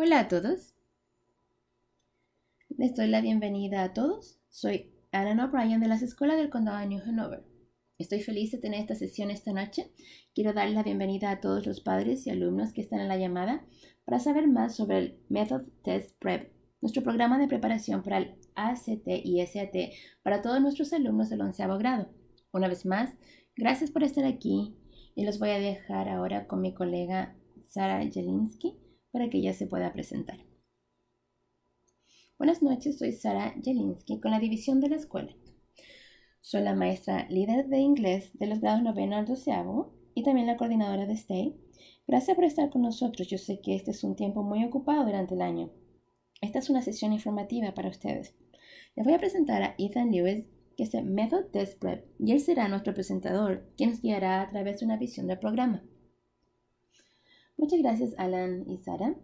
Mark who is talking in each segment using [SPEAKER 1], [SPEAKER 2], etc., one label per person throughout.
[SPEAKER 1] Hola a todos. Les doy la bienvenida a todos. Soy Anna O'Brien de las Escuelas del Condado de New Hanover. Estoy feliz de tener esta sesión esta noche. Quiero dar la bienvenida a todos los padres y alumnos que están en la llamada para saber más sobre el Method Test Prep, nuestro programa de preparación para el ACT y SAT para todos nuestros alumnos del onceavo grado. Una vez más, gracias por estar aquí y los voy a dejar ahora con mi colega Sara Jelinski para que ella se pueda presentar. Buenas noches, soy Sara Jelinski con la División de la Escuela. Soy la maestra líder de inglés de los grados noveno al doceavo y también la coordinadora de STAY. Este. Gracias por estar con nosotros. Yo sé que este es un tiempo muy ocupado durante el año. Esta es una sesión informativa para ustedes. Les voy a presentar a Ethan Lewis, que es el Method Test y él será nuestro presentador, que nos guiará a través de una visión del programa. Muchas gracias Alan y Sara.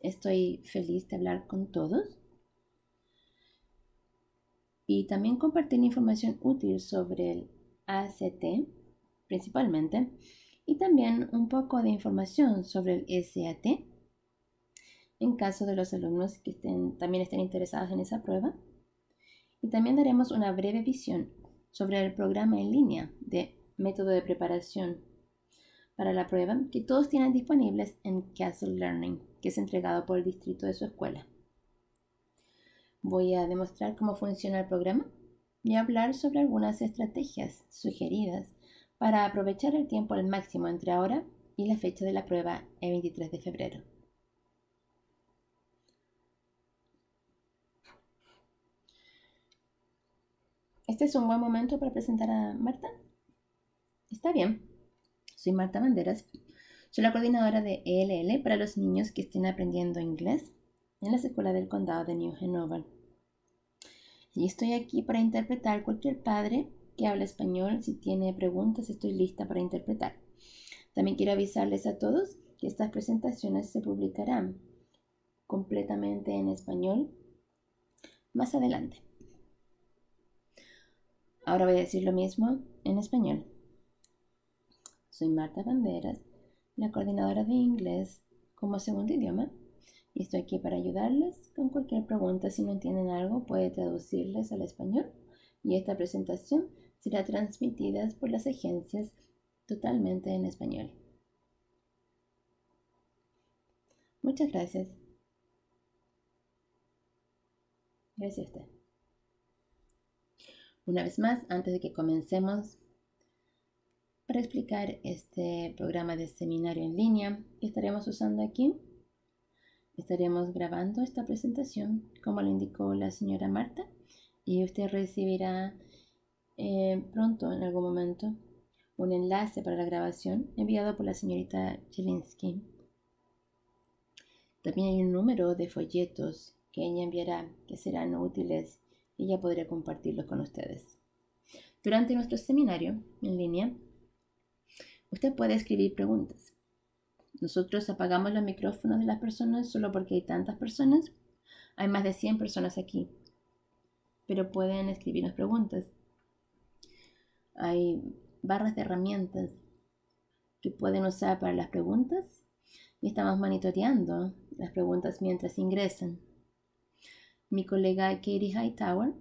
[SPEAKER 1] Estoy feliz de hablar con todos. Y también compartir información útil sobre el ACT, principalmente, y también un poco de información sobre el SAT, en caso de los alumnos que también estén interesados en esa prueba. Y también daremos una breve visión sobre el programa en línea de método de preparación para la prueba que todos tienen disponibles en Castle Learning, que es entregado por el distrito de su escuela. Voy a demostrar cómo funciona el programa y hablar sobre algunas estrategias sugeridas para aprovechar el tiempo al máximo entre ahora y la fecha de la prueba el 23 de febrero. Este es un buen momento para presentar a Marta. Está bien. Soy Marta Banderas, soy la coordinadora de ELL para los niños que estén aprendiendo inglés en la Escuela del Condado de New Hanover. Y estoy aquí para interpretar cualquier padre que habla español. Si tiene preguntas, estoy lista para interpretar. También quiero avisarles a todos que estas presentaciones se publicarán completamente en español más adelante. Ahora voy a decir lo mismo en español. Soy Marta Banderas, la coordinadora de inglés como segundo idioma, y estoy aquí para ayudarles con cualquier pregunta. Si no entienden algo, puede traducirles al español y esta presentación será transmitida por las agencias totalmente en español. Muchas gracias. Gracias a usted. Una vez más, antes de que comencemos, para explicar este programa de seminario en línea que estaremos usando aquí. Estaremos grabando esta presentación, como lo indicó la señora Marta, y usted recibirá eh, pronto, en algún momento, un enlace para la grabación enviado por la señorita Chelinsky. También hay un número de folletos que ella enviará que serán útiles y ella podrá compartirlos con ustedes. Durante nuestro seminario en línea, Usted puede escribir preguntas. Nosotros apagamos los micrófonos de las personas solo porque hay tantas personas. Hay más de 100 personas aquí. Pero pueden escribir las preguntas. Hay barras de herramientas que pueden usar para las preguntas y estamos monitoreando las preguntas mientras ingresan. Mi colega Katie Hightower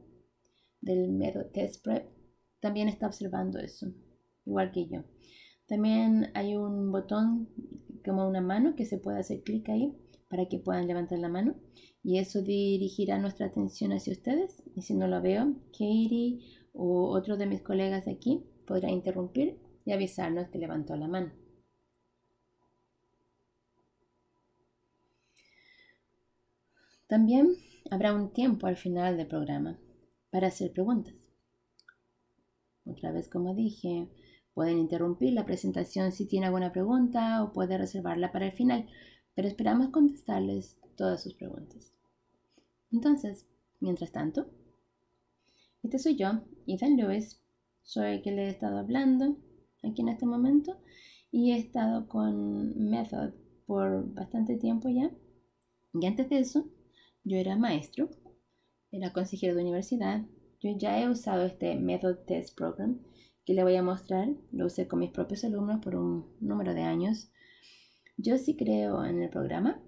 [SPEAKER 1] del método Test Prep también está observando eso, igual que yo. También hay un botón como una mano que se puede hacer clic ahí para que puedan levantar la mano y eso dirigirá nuestra atención hacia ustedes. Y si no lo veo, Katie o otro de mis colegas aquí podrá interrumpir y avisarnos que levantó la mano. También habrá un tiempo al final del programa para hacer preguntas. Otra vez, como dije, Pueden interrumpir la presentación si tienen alguna pregunta o pueden reservarla para el final, pero esperamos contestarles todas sus preguntas. Entonces, mientras tanto, este soy yo, Ethan Lewis, soy el que le he estado hablando aquí en este momento y he estado con Method por bastante tiempo ya. Y antes de eso, yo era maestro, era consejero de universidad, yo ya he usado este Method Test Program que le voy a mostrar, lo usé con mis propios alumnos por un número de años. Yo sí creo en el programa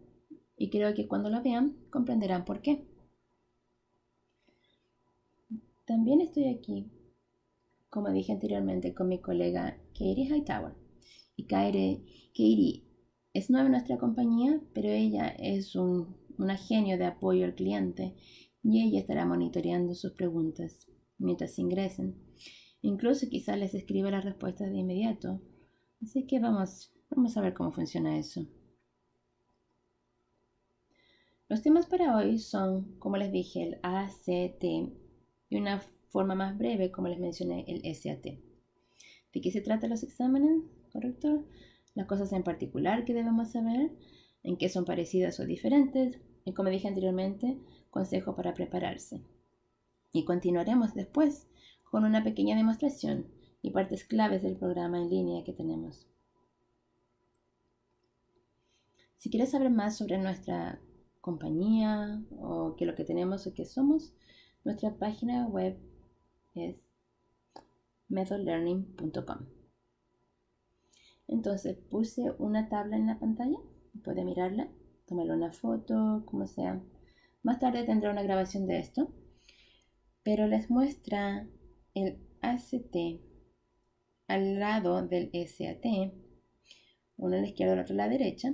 [SPEAKER 1] y creo que cuando lo vean comprenderán por qué. También estoy aquí, como dije anteriormente, con mi colega Katie Hightower. Y Katie, es nueva en nuestra compañía, pero ella es un, una genio de apoyo al cliente y ella estará monitoreando sus preguntas mientras ingresen. Incluso quizás les escriba la respuesta de inmediato. Así que vamos, vamos a ver cómo funciona eso. Los temas para hoy son, como les dije, el ACT y una forma más breve, como les mencioné, el SAT. ¿De qué se trata los exámenes? ¿Correcto? Las cosas en particular que debemos saber, en qué son parecidas o diferentes, y como dije anteriormente, consejo para prepararse. Y continuaremos después con una pequeña demostración y partes claves del programa en línea que tenemos. Si quieres saber más sobre nuestra compañía o que lo que tenemos o qué somos, nuestra página web es methodlearning.com. Entonces puse una tabla en la pantalla, puede mirarla, tomarle una foto, como sea. Más tarde tendrá una grabación de esto, pero les muestra el ACT al lado del SAT, uno a la izquierda y el otro a la derecha,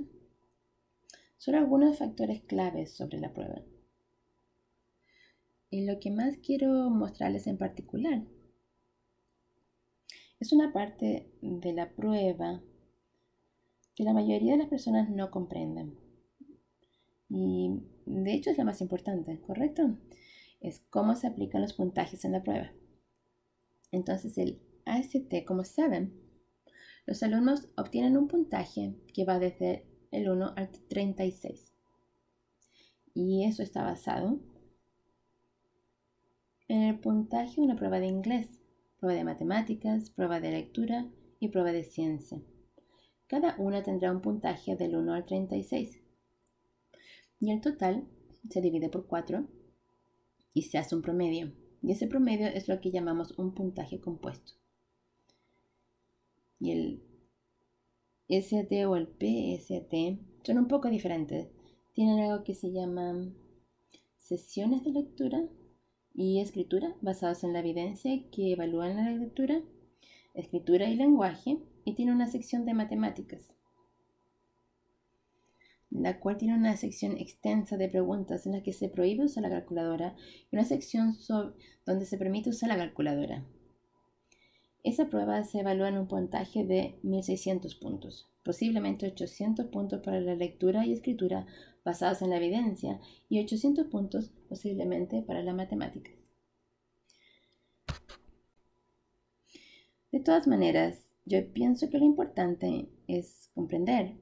[SPEAKER 1] son algunos factores claves sobre la prueba. Y lo que más quiero mostrarles en particular es una parte de la prueba que la mayoría de las personas no comprenden. Y de hecho es la más importante, ¿correcto? Es cómo se aplican los puntajes en la prueba. Entonces el AST, como saben, los alumnos obtienen un puntaje que va desde el 1 al 36. Y eso está basado en el puntaje de una prueba de inglés, prueba de matemáticas, prueba de lectura y prueba de ciencia. Cada una tendrá un puntaje del 1 al 36. Y el total se divide por 4 y se hace un promedio. Y ese promedio es lo que llamamos un puntaje compuesto. Y el SAT o el PSAT son un poco diferentes. Tienen algo que se llama sesiones de lectura y escritura basadas en la evidencia que evalúan la lectura, escritura y lenguaje y tiene una sección de matemáticas la cual tiene una sección extensa de preguntas en la que se prohíbe usar la calculadora y una sección donde se permite usar la calculadora. Esa prueba se evalúa en un puntaje de 1.600 puntos, posiblemente 800 puntos para la lectura y escritura basados en la evidencia y 800 puntos posiblemente para la matemática. De todas maneras, yo pienso que lo importante es comprender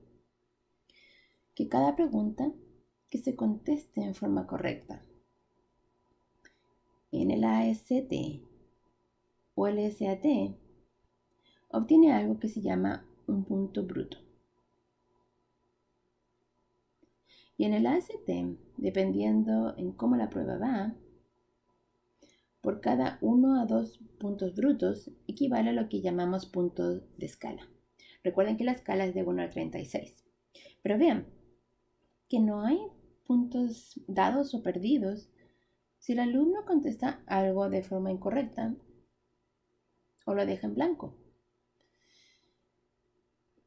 [SPEAKER 1] que cada pregunta que se conteste en forma correcta. En el AST o el SAT obtiene algo que se llama un punto bruto. Y en el AST, dependiendo en cómo la prueba va, por cada uno a dos puntos brutos equivale a lo que llamamos punto de escala. Recuerden que la escala es de 1 a 36. Pero vean, que no hay puntos dados o perdidos. Si el alumno contesta algo de forma incorrecta o lo deja en blanco.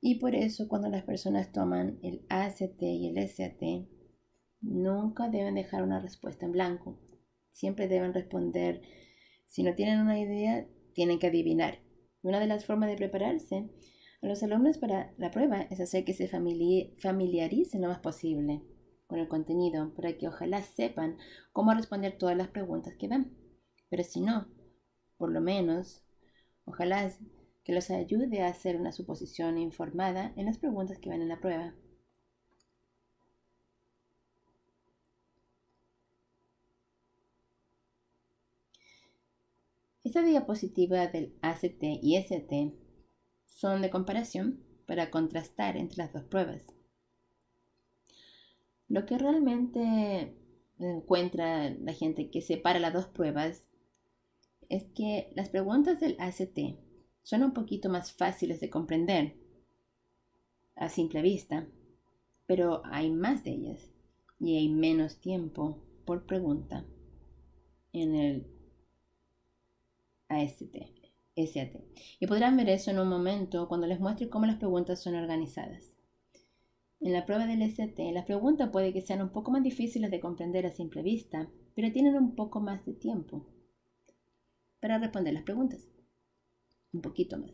[SPEAKER 1] Y por eso cuando las personas toman el ACT y el SAT, nunca deben dejar una respuesta en blanco. Siempre deben responder. Si no tienen una idea, tienen que adivinar. Una de las formas de prepararse a los alumnos para la prueba es hacer que se familiaricen lo más posible con el contenido para que ojalá sepan cómo responder todas las preguntas que dan. Pero si no, por lo menos, ojalá que los ayude a hacer una suposición informada en las preguntas que van en la prueba. Esta diapositiva del ACT y ST son de comparación para contrastar entre las dos pruebas. Lo que realmente encuentra la gente que separa las dos pruebas es que las preguntas del ACT son un poquito más fáciles de comprender a simple vista, pero hay más de ellas y hay menos tiempo por pregunta en el AST. SAT. Y podrán ver eso en un momento cuando les muestre cómo las preguntas son organizadas. En la prueba del SAT, las preguntas puede que sean un poco más difíciles de comprender a simple vista, pero tienen un poco más de tiempo para responder las preguntas. Un poquito más.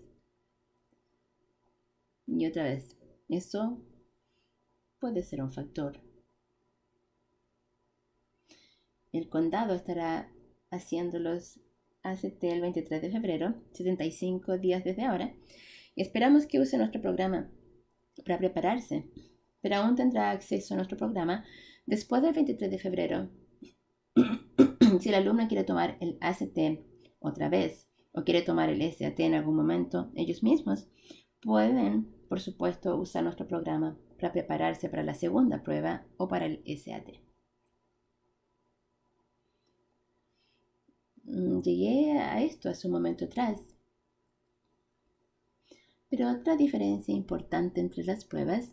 [SPEAKER 1] Y otra vez, eso puede ser un factor. El condado estará haciéndolos ACT el 23 de febrero, 75 días desde ahora, y esperamos que use nuestro programa para prepararse, pero aún tendrá acceso a nuestro programa después del 23 de febrero. si el alumno quiere tomar el ACT otra vez o quiere tomar el SAT en algún momento ellos mismos, pueden, por supuesto, usar nuestro programa para prepararse para la segunda prueba o para el SAT. Mm, llegué a esto hace un momento atrás. Pero otra diferencia importante entre las pruebas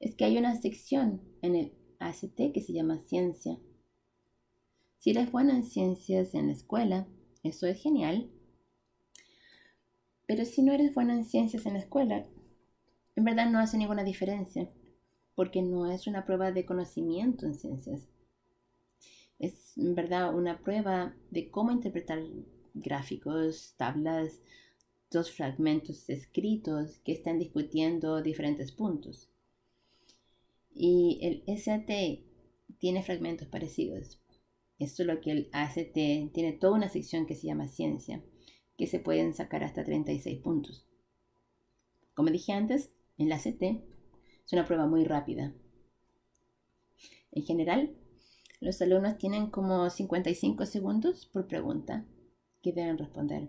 [SPEAKER 1] es que hay una sección en el ACT que se llama ciencia. Si eres bueno en ciencias en la escuela, eso es genial. Pero si no eres bueno en ciencias en la escuela, en verdad no hace ninguna diferencia, porque no es una prueba de conocimiento en ciencias es en verdad una prueba de cómo interpretar gráficos, tablas, dos fragmentos escritos que están discutiendo diferentes puntos. Y el SAT tiene fragmentos parecidos. Esto es lo que el ACT tiene toda una sección que se llama ciencia, que se pueden sacar hasta 36 puntos. Como dije antes, el ACT es una prueba muy rápida. En general, los alumnos tienen como 55 segundos por pregunta que deben responder.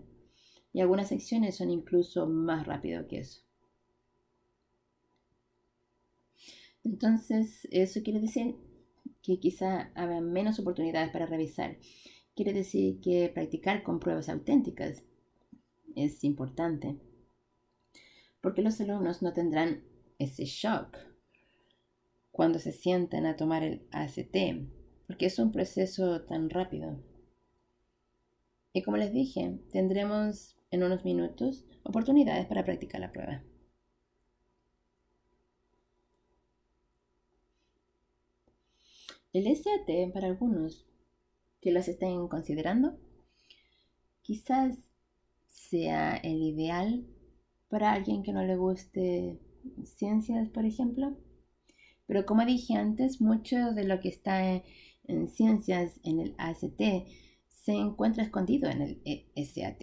[SPEAKER 1] Y algunas secciones son incluso más rápido que eso. Entonces, eso quiere decir que quizá habrá menos oportunidades para revisar. Quiere decir que practicar con pruebas auténticas es importante, porque los alumnos no tendrán ese shock cuando se sienten a tomar el ACT porque es un proceso tan rápido. Y como les dije, tendremos en unos minutos oportunidades para practicar la prueba. El SAT para algunos que las estén considerando quizás sea el ideal para alguien que no le guste ciencias, por ejemplo. Pero como dije antes, mucho de lo que está en ciencias en el ACT, se encuentra escondido en el e, SAT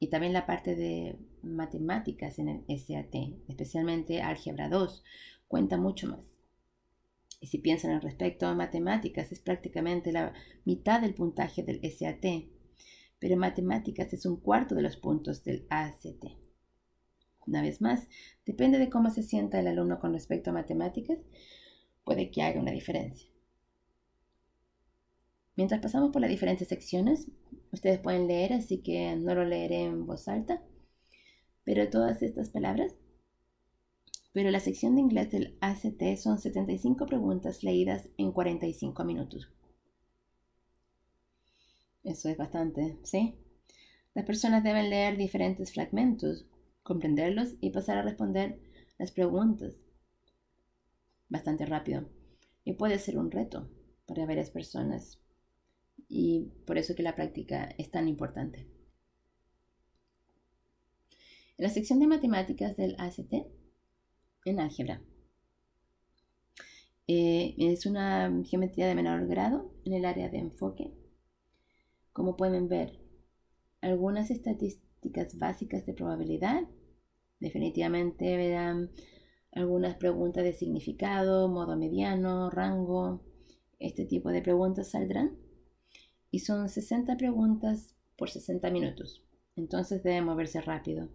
[SPEAKER 1] y también la parte de matemáticas en el SAT, especialmente álgebra 2, cuenta mucho más. Y si piensan al respecto a matemáticas, es prácticamente la mitad del puntaje del SAT, pero matemáticas es un cuarto de los puntos del ACT. Una vez más, depende de cómo se sienta el alumno con respecto a matemáticas, puede que haga una diferencia. Mientras pasamos por las diferentes secciones, ustedes pueden leer, así que no lo leeré en voz alta, pero todas estas palabras. Pero la sección de inglés del ACT son 75 preguntas leídas en 45 minutos. Eso es bastante, ¿sí? Las personas deben leer diferentes fragmentos, comprenderlos y pasar a responder las preguntas bastante rápido. Y puede ser un reto para varias personas y por eso que la práctica es tan importante. En la sección de matemáticas del ACT, en álgebra. Eh, es una geometría de menor grado en el área de enfoque. Como pueden ver, algunas estadísticas básicas de probabilidad, definitivamente verán algunas preguntas de significado, modo mediano, rango, este tipo de preguntas saldrán y son 60 preguntas por 60 minutos, entonces debe moverse rápido.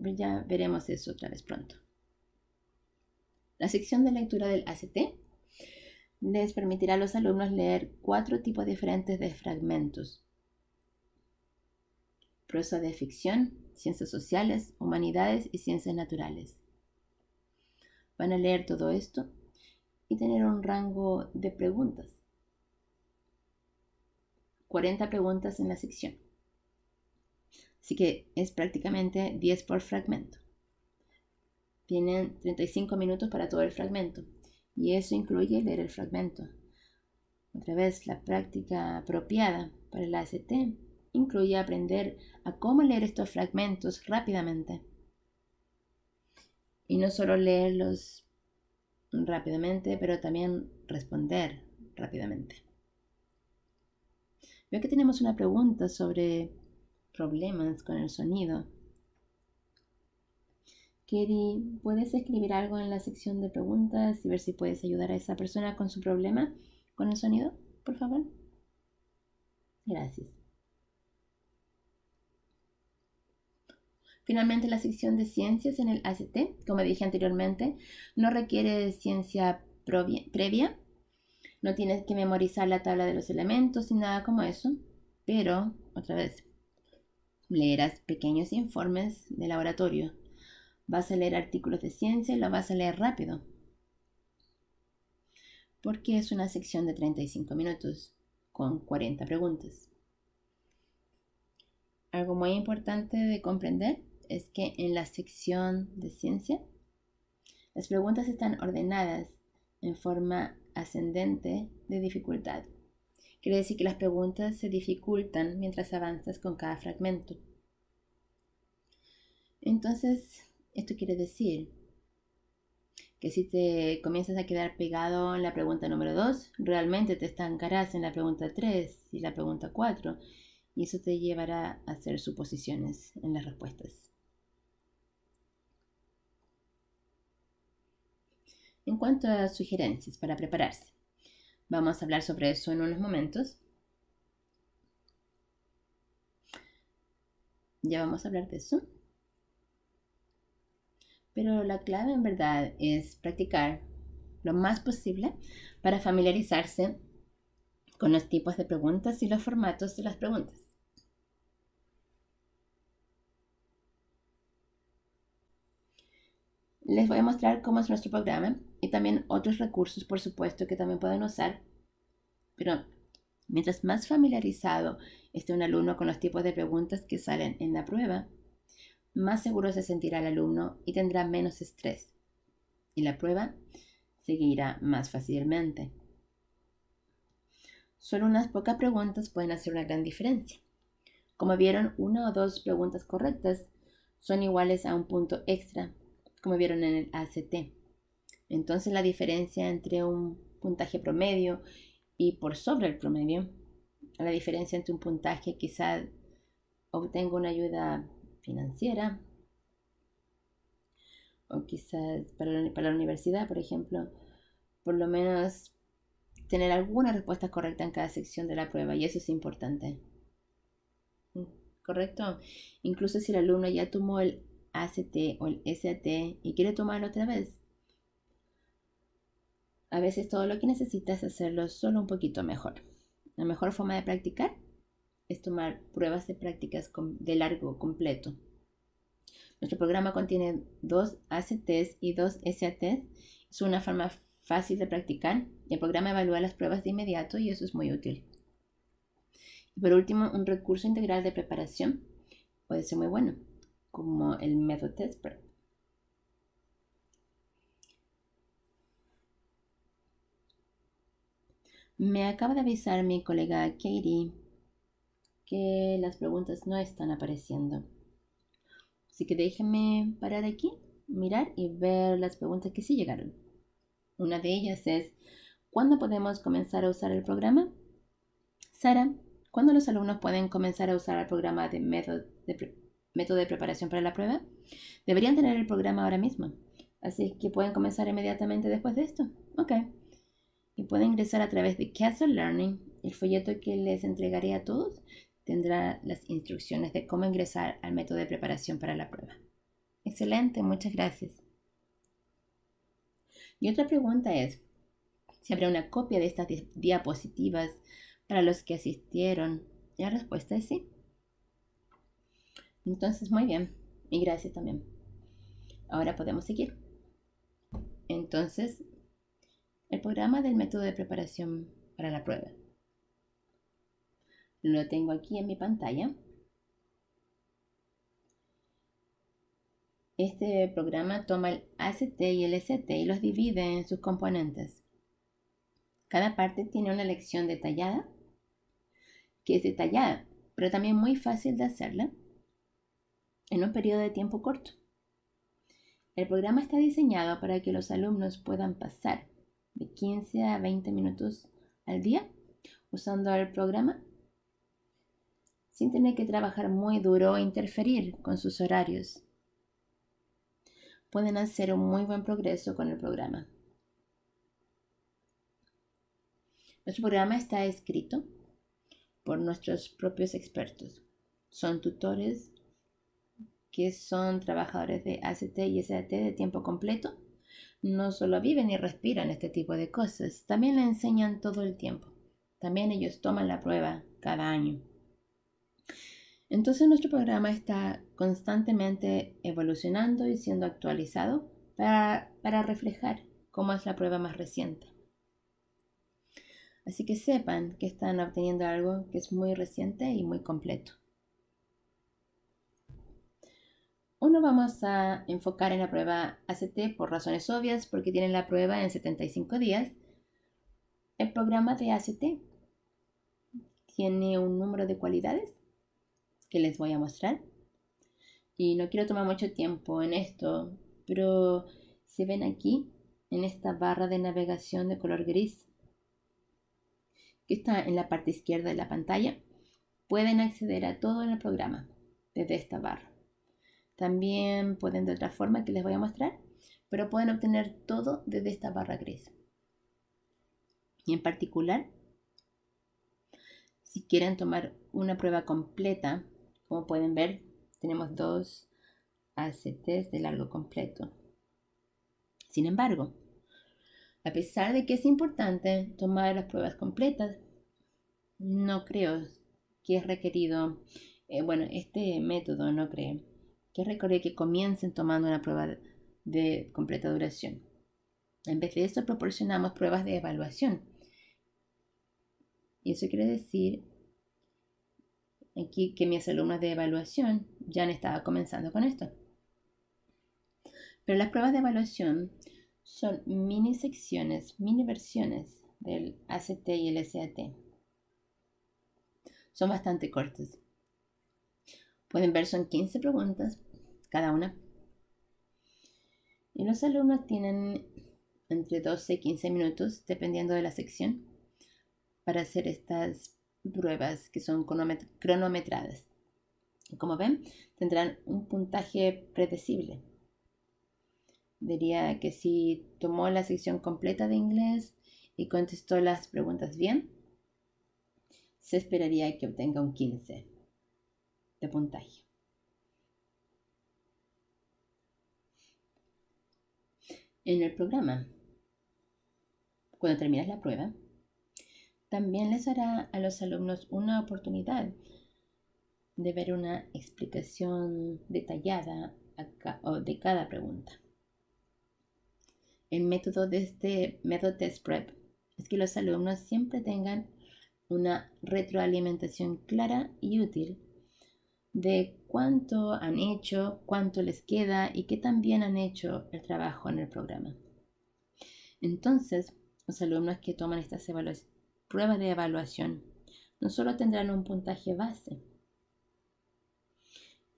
[SPEAKER 1] Ya veremos eso otra vez pronto. La sección de lectura del ACT les permitirá a los alumnos leer cuatro tipos diferentes de fragmentos. Prosa de ficción, ciencias sociales, humanidades y ciencias naturales. Van a leer todo esto y tener un rango de preguntas. 40 preguntas en la sección. Así que es prácticamente 10 por fragmento. Tienen 35 minutos para todo el fragmento y eso incluye leer el fragmento. Otra vez, la práctica apropiada para el AST incluye aprender a cómo leer estos fragmentos rápidamente. Y no solo leerlos rápidamente, pero también responder rápidamente. Veo que tenemos una pregunta sobre problemas con el sonido. Kerry, ¿puedes escribir algo en la sección de preguntas y ver si puedes ayudar a esa persona con su problema con el sonido, por favor? Gracias. Finalmente, la sección de ciencias en el ACT, como dije anteriormente, no requiere ciencia previa, no tienes que memorizar la tabla de los elementos ni nada como eso, pero, otra vez, leerás pequeños informes de laboratorio, vas a leer artículos de ciencia y lo vas a leer rápido, porque es una sección de 35 minutos con 40 preguntas. Algo muy importante de comprender es que en la sección de ciencia las preguntas están ordenadas en forma ascendente de dificultad. Quiere decir que las preguntas se dificultan mientras avanzas con cada fragmento. Entonces, esto quiere decir que si te comienzas a quedar pegado en la pregunta número 2, realmente te estancarás en la pregunta 3 y la pregunta 4, y eso te llevará a hacer suposiciones en las respuestas. en cuanto a sugerencias para prepararse. Vamos a hablar sobre eso en unos momentos. Ya vamos a hablar de eso. Pero la clave en verdad es practicar lo más posible para familiarizarse con los tipos de preguntas y los formatos de las preguntas. Les voy a mostrar cómo es nuestro programa y también otros recursos, por supuesto, que también pueden usar. Pero mientras más familiarizado esté un alumno con los tipos de preguntas que salen en la prueba, más seguro se sentirá el alumno y tendrá menos estrés. Y la prueba seguirá más fácilmente. Solo unas pocas preguntas pueden hacer una gran diferencia. Como vieron, una o dos preguntas correctas son iguales a un punto extra como vieron en el ACT. Entonces la diferencia entre un puntaje promedio y por sobre el promedio, la diferencia entre un puntaje quizá obtengo una ayuda financiera o quizás para, para la universidad, por ejemplo, por lo menos tener alguna respuesta correcta en cada sección de la prueba y eso es importante. ¿Mm? ¿Correcto? Incluso si el alumno ya tomó el ACT o el SAT y quiere tomarlo otra vez. A veces todo lo que necesitas es hacerlo solo un poquito mejor. La mejor forma de practicar es tomar pruebas de prácticas de largo completo. Nuestro programa contiene dos ACTs y dos SATs. Es una forma fácil de practicar el programa evalúa las pruebas de inmediato y eso es muy útil. por último, un recurso integral de preparación puede ser muy bueno como el método prep. Me acaba de avisar mi colega Katie que las preguntas no están apareciendo. Así que déjenme parar aquí, mirar y ver las preguntas que sí llegaron. Una de ellas es, ¿cuándo podemos comenzar a usar el programa? Sara, ¿cuándo los alumnos pueden comenzar a usar el programa de método de método de preparación para la prueba, deberían tener el programa ahora mismo. Así que pueden comenzar inmediatamente después de esto. Ok. Y pueden ingresar a través de Castle Learning. El folleto que les entregaré a todos tendrá las instrucciones de cómo ingresar al método de preparación para la prueba. Excelente, muchas gracias. Y otra pregunta es, si habrá una copia de estas diapositivas para los que asistieron. la respuesta es sí. Entonces, muy bien. Y gracias también. Ahora podemos seguir. Entonces, el programa del método de preparación para la prueba. Lo tengo aquí en mi pantalla. Este programa toma el ACT y el ST y los divide en sus componentes. Cada parte tiene una lección detallada, que es detallada, pero también muy fácil de hacerla en un periodo de tiempo corto. El programa está diseñado para que los alumnos puedan pasar de 15 a 20 minutos al día usando el programa sin tener que trabajar muy duro e interferir con sus horarios. Pueden hacer un muy buen progreso con el programa. Nuestro programa está escrito por nuestros propios expertos. Son tutores que son trabajadores de ACT y SAT de tiempo completo, no solo viven y respiran este tipo de cosas, también la enseñan todo el tiempo. También ellos toman la prueba cada año. Entonces nuestro programa está constantemente evolucionando y siendo actualizado para, para reflejar cómo es la prueba más reciente. Así que sepan que están obteniendo algo que es muy reciente y muy completo. Uno, vamos a enfocar en la prueba ACT por razones obvias, porque tienen la prueba en 75 días. El programa de ACT tiene un número de cualidades que les voy a mostrar. Y no quiero tomar mucho tiempo en esto, pero se ven aquí en esta barra de navegación de color gris que está en la parte izquierda de la pantalla, pueden acceder a todo en el programa desde esta barra. También pueden de otra forma que les voy a mostrar, pero pueden obtener todo desde esta barra gris. Y en particular, si quieren tomar una prueba completa, como pueden ver, tenemos dos ACTs de largo completo. Sin embargo, a pesar de que es importante tomar las pruebas completas, no creo que es requerido, eh, bueno, este método no creo que recuerde que comiencen tomando una prueba de completa duración. En vez de eso, proporcionamos pruebas de evaluación. Y eso quiere decir aquí que mis alumnos de evaluación ya han estado comenzando con esto. Pero las pruebas de evaluación son mini secciones, mini versiones del ACT y el SAT. Son bastante cortas. Pueden ver, son 15 preguntas cada una. Y los alumnos tienen entre 12 y 15 minutos, dependiendo de la sección, para hacer estas pruebas que son cronometradas. Como ven, tendrán un puntaje predecible. Diría que si tomó la sección completa de inglés y contestó las preguntas bien, se esperaría que obtenga un 15 de En el programa, cuando terminas la prueba, también les dará a los alumnos una oportunidad de ver una explicación detallada de cada pregunta. El método de este método test prep es que los alumnos siempre tengan una retroalimentación clara y útil de cuánto han hecho, cuánto les queda y qué también han hecho el trabajo en el programa. Entonces, los alumnos que toman estas pruebas de evaluación no solo tendrán un puntaje base,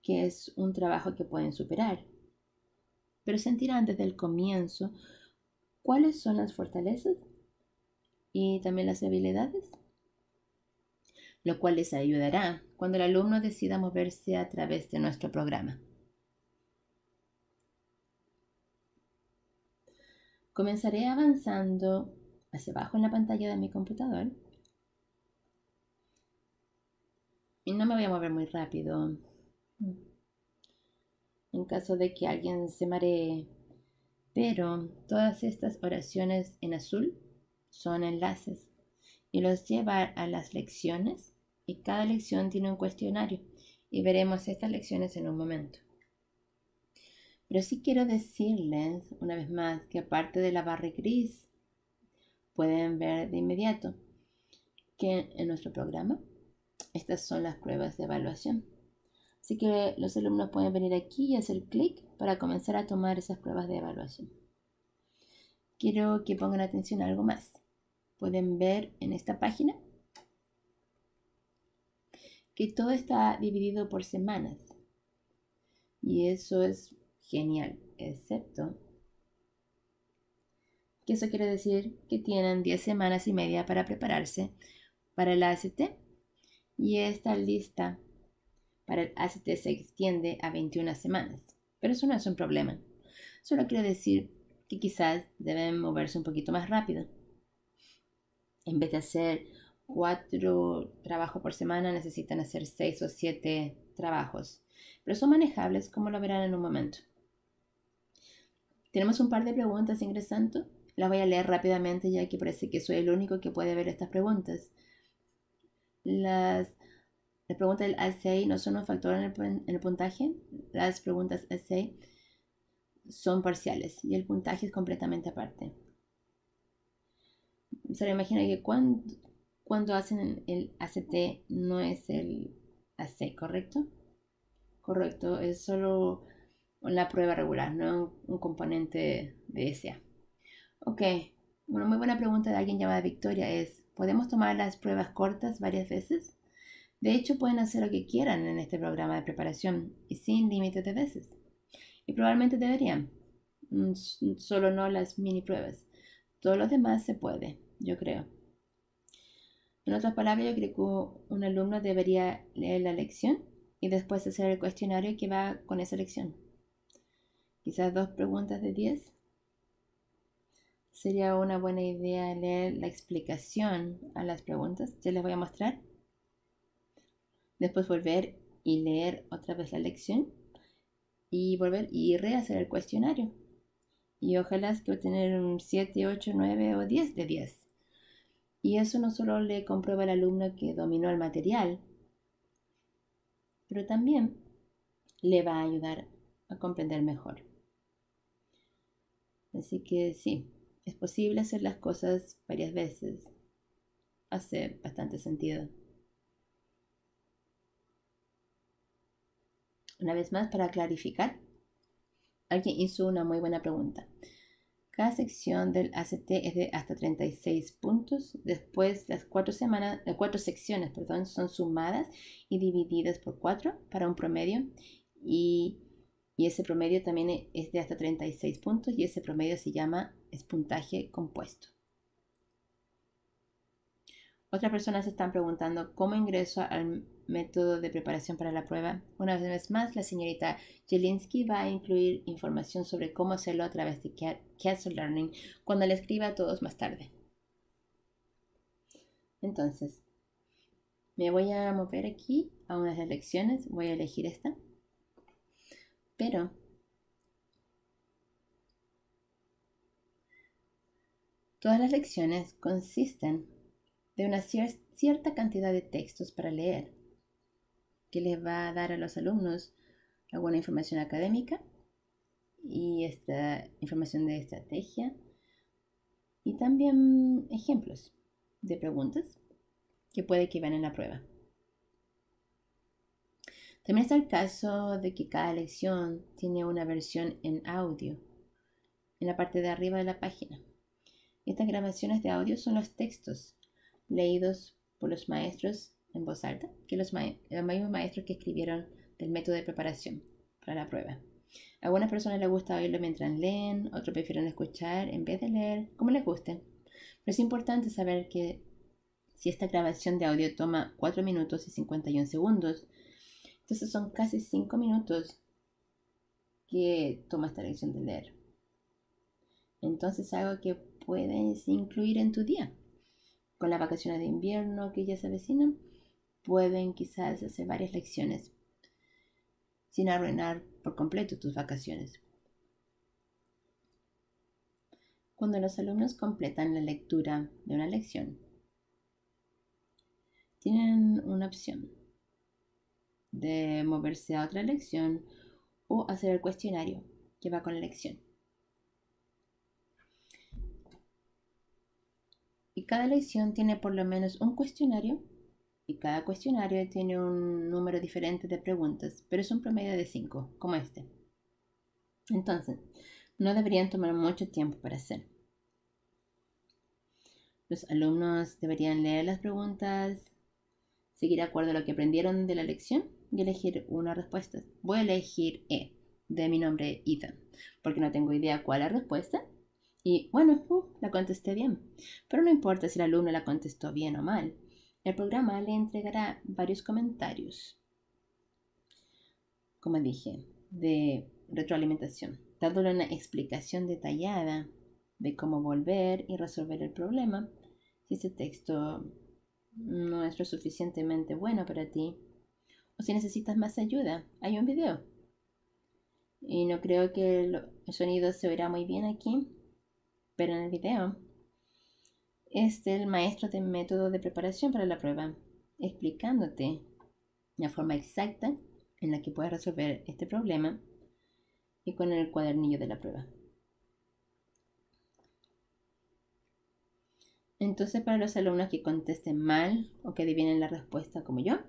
[SPEAKER 1] que es un trabajo que pueden superar, pero sentirán desde el comienzo cuáles son las fortalezas y también las habilidades lo cual les ayudará cuando el alumno decida moverse a través de nuestro programa. Comenzaré avanzando hacia abajo en la pantalla de mi computador. Y no me voy a mover muy rápido. En caso de que alguien se maree. Pero todas estas oraciones en azul son enlaces y los lleva a las lecciones y cada lección tiene un cuestionario y veremos estas lecciones en un momento. Pero sí quiero decirles una vez más que aparte de la barra gris, pueden ver de inmediato que en nuestro programa estas son las pruebas de evaluación. Así que los alumnos pueden venir aquí y hacer clic para comenzar a tomar esas pruebas de evaluación. Quiero que pongan atención a algo más. Pueden ver en esta página que todo está dividido por semanas. Y eso es genial, excepto que eso quiere decir que tienen 10 semanas y media para prepararse para el ACT y esta lista para el ACT se extiende a 21 semanas. Pero eso no es un problema. Solo quiere decir que quizás deben moverse un poquito más rápido. En vez de hacer cuatro trabajos por semana, necesitan hacer seis o siete trabajos. Pero son manejables, como lo verán en un momento. Tenemos un par de preguntas ingresando. Las voy a leer rápidamente ya que parece que soy el único que puede ver estas preguntas. Las, preguntas del ASEI no son un factor en el, puntaje. Las preguntas ASEI son parciales y el puntaje es completamente aparte. Se le imagina que cuando, cuando hacen el ACT no es el AC, ¿correcto? Correcto, es solo la prueba regular, no un componente de SA. Ok, una muy buena pregunta de alguien llamada Victoria es, ¿podemos tomar las pruebas cortas varias veces? De hecho, pueden hacer lo que quieran en este programa de preparación y sin límites de veces. Y probablemente deberían, mm, solo no las mini pruebas. Todo lo demás se puede, yo creo. En otras palabras, yo creo que un alumno debería leer la lección y después hacer el cuestionario que va con esa lección. Quizás dos preguntas de 10. Sería una buena idea leer la explicación a las preguntas. Ya les voy a mostrar. Después volver y leer otra vez la lección. Y volver y rehacer el cuestionario. Y ojalá que obtener un 7, 8, 9 o 10 de 10. Y eso no solo le comprueba al alumno que dominó el material, pero también le va a ayudar a comprender mejor. Así que sí, es posible hacer las cosas varias veces. Hace bastante sentido. Una vez más, para clarificar, alguien hizo una muy buena pregunta. Cada sección del ACT es de hasta 36 puntos. Después, las cuatro, semanas, las eh, cuatro secciones perdón, son sumadas y divididas por cuatro para un promedio. Y, ese promedio también es de hasta 36 puntos y ese promedio se llama espuntaje compuesto. Otras personas están preguntando cómo ingreso al método de preparación para la prueba. Una vez más, la señorita Jelinski va a incluir información sobre cómo hacerlo a través de Castle Learning cuando le escriba a todos más tarde. Entonces, me voy a mover aquí a una de las lecciones. Voy a elegir esta. Pero todas las lecciones consisten de una cierta cantidad de textos para leer, que les va a dar a los alumnos alguna información académica y esta información de estrategia y también ejemplos de preguntas que puede que van en la prueba. También está el caso de que cada lección tiene una versión en audio en la parte de arriba de la página. Estas grabaciones de audio son los textos leídos por los maestros en voz alta que los, ma mismos maestros que escribieron del método de preparación para la prueba. A algunas personas les gusta oírlo mientras leen, otros prefieren escuchar en vez de leer, como les guste. Pero es importante saber que si esta grabación de audio toma 4 minutos y 51 segundos, entonces son casi 5 minutos que toma esta lección de leer. Entonces algo que puedes incluir en tu día con las vacaciones de invierno que ya se avecinan, pueden quizás hacer varias lecciones sin arruinar por completo tus vacaciones. Cuando los alumnos completan la lectura de una lección, tienen una opción de moverse a otra lección o hacer el cuestionario que va con la lección. cada lección tiene por lo menos un cuestionario y cada cuestionario tiene un número diferente de preguntas, pero es un promedio de 5, como este. Entonces, no deberían tomar mucho tiempo para hacer. Los alumnos deberían leer las preguntas, seguir de acuerdo a lo que aprendieron de la lección y elegir una respuesta. Voy a elegir E, de mi nombre Ethan, porque no tengo idea cuál es la respuesta, y bueno, la contesté bien. Pero no importa si el alumno la contestó bien o mal. El programa le entregará varios comentarios, como dije, de retroalimentación, dándole una explicación detallada de cómo volver y resolver el problema. Si este texto no es lo suficientemente bueno para ti, o si necesitas más ayuda, hay un video. Y no creo que el sonido se oirá muy bien aquí, pero en el video, es el maestro de método de preparación para la prueba, explicándote la forma exacta en la que puedes resolver este problema y con el cuadernillo de la prueba. Entonces, para los alumnos que contesten mal o que adivinen la respuesta como yo,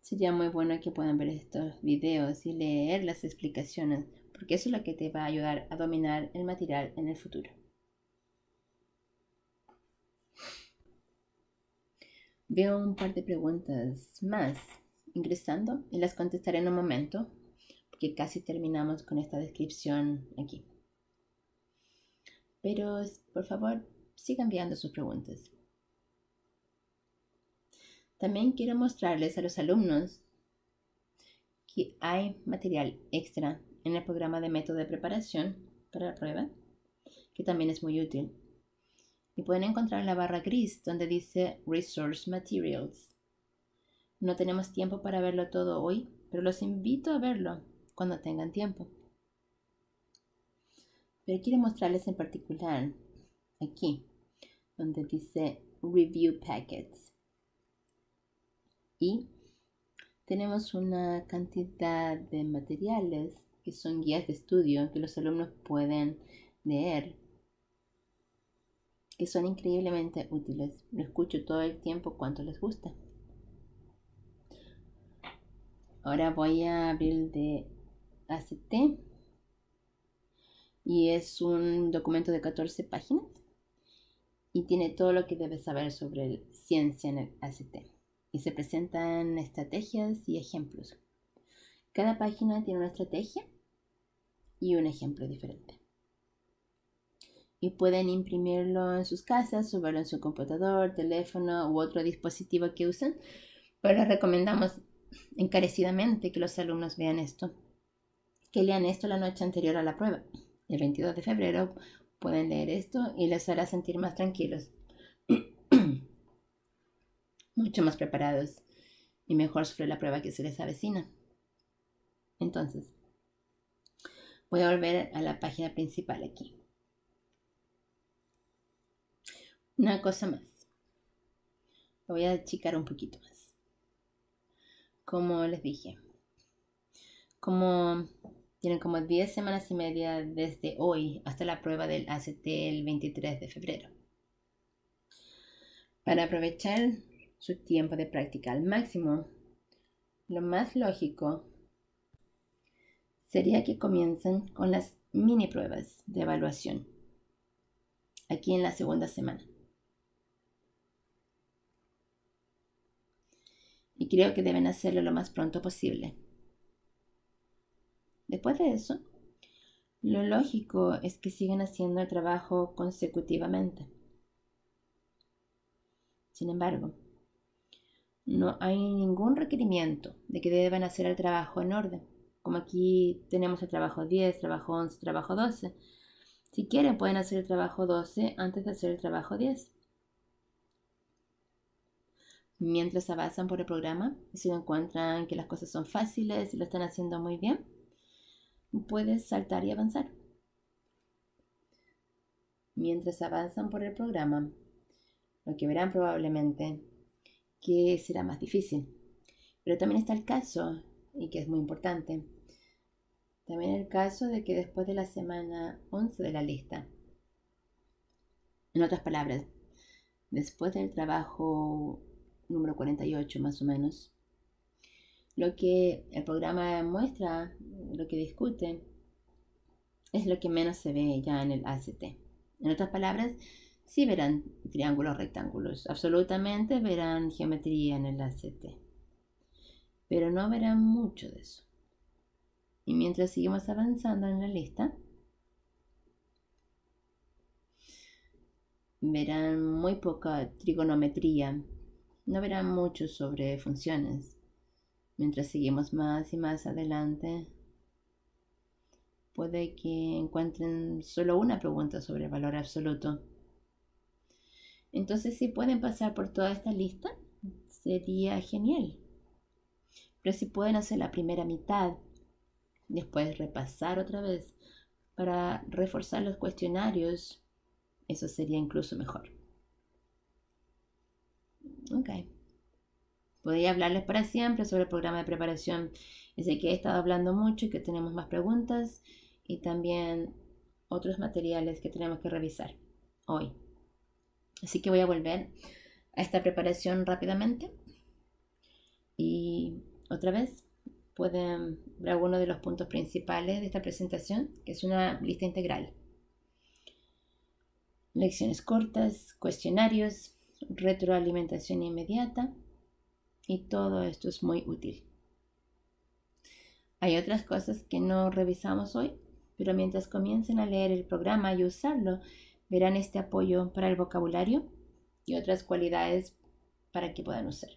[SPEAKER 1] sería muy bueno que puedan ver estos videos y leer las explicaciones porque eso es lo que te va a ayudar a dominar el material en el futuro. Veo un par de preguntas más ingresando y las contestaré en un momento, porque casi terminamos con esta descripción aquí. Pero por favor, sigan enviando sus preguntas. También quiero mostrarles a los alumnos que hay material extra en el programa de método de preparación para la prueba, que también es muy útil. Y pueden encontrar la barra gris donde dice Resource Materials. No tenemos tiempo para verlo todo hoy, pero los invito a verlo cuando tengan tiempo. Pero quiero mostrarles en particular aquí, donde dice Review Packets. Y tenemos una cantidad de materiales que son guías de estudio que los alumnos pueden leer, que son increíblemente útiles. Lo escucho todo el tiempo cuanto les gusta. Ahora voy a abrir el de ACT y es un documento de 14 páginas y tiene todo lo que debes saber sobre ciencia en el ACT y se presentan estrategias y ejemplos. Cada página tiene una estrategia y un ejemplo diferente. Y pueden imprimirlo en sus casas, subirlo en su computador, teléfono u otro dispositivo que usen, pero recomendamos encarecidamente que los alumnos vean esto, que lean esto la noche anterior a la prueba. El 22 de febrero pueden leer esto y les hará sentir más tranquilos, mucho más preparados y mejor sufre la prueba que se les avecina. Entonces, Voy a volver a la página principal aquí. Una cosa más. Lo voy a achicar un poquito más. Como les dije, como tienen como 10 semanas y media desde hoy hasta la prueba del ACT el 23 de febrero. Para aprovechar su tiempo de práctica al máximo, lo más lógico sería que comiencen con las mini pruebas de evaluación aquí en la segunda semana. Y creo que deben hacerlo lo más pronto posible. Después de eso, lo lógico es que sigan haciendo el trabajo consecutivamente. Sin embargo, no hay ningún requerimiento de que deban hacer el trabajo en orden como aquí tenemos el trabajo 10, trabajo 11, trabajo 12. Si quieren pueden hacer el trabajo 12 antes de hacer el trabajo 10. Mientras avanzan por el programa, si encuentran que las cosas son fáciles y lo están haciendo muy bien, puedes saltar y avanzar. Mientras avanzan por el programa, lo que verán probablemente que será más difícil. Pero también está el caso, y que es muy importante, también el caso de que después de la semana 11 de la lista, en otras palabras, después del trabajo número 48 más o menos, lo que el programa muestra, lo que discute, es lo que menos se ve ya en el ACT. En otras palabras, sí verán triángulos rectángulos, absolutamente verán geometría en el ACT, pero no verán mucho de eso. Y mientras seguimos avanzando en la lista, verán muy poca trigonometría, no verán mucho sobre funciones. Mientras seguimos más y más adelante, puede que encuentren solo una pregunta sobre valor absoluto. Entonces, si pueden pasar por toda esta lista, sería genial. Pero si pueden hacer la primera mitad Después repasar otra vez para reforzar los cuestionarios. Eso sería incluso mejor. Ok. Podría hablarles para siempre sobre el programa de preparación. de que he estado hablando mucho y que tenemos más preguntas y también otros materiales que tenemos que revisar hoy. Así que voy a volver a esta preparación rápidamente. Y otra vez, pueden ver algunos de los puntos principales de esta presentación, que es una lista integral. Lecciones cortas, cuestionarios, retroalimentación inmediata y todo esto es muy útil. Hay otras cosas que no revisamos hoy, pero mientras comiencen a leer el programa y usarlo, verán este apoyo para el vocabulario y otras cualidades para que puedan usar.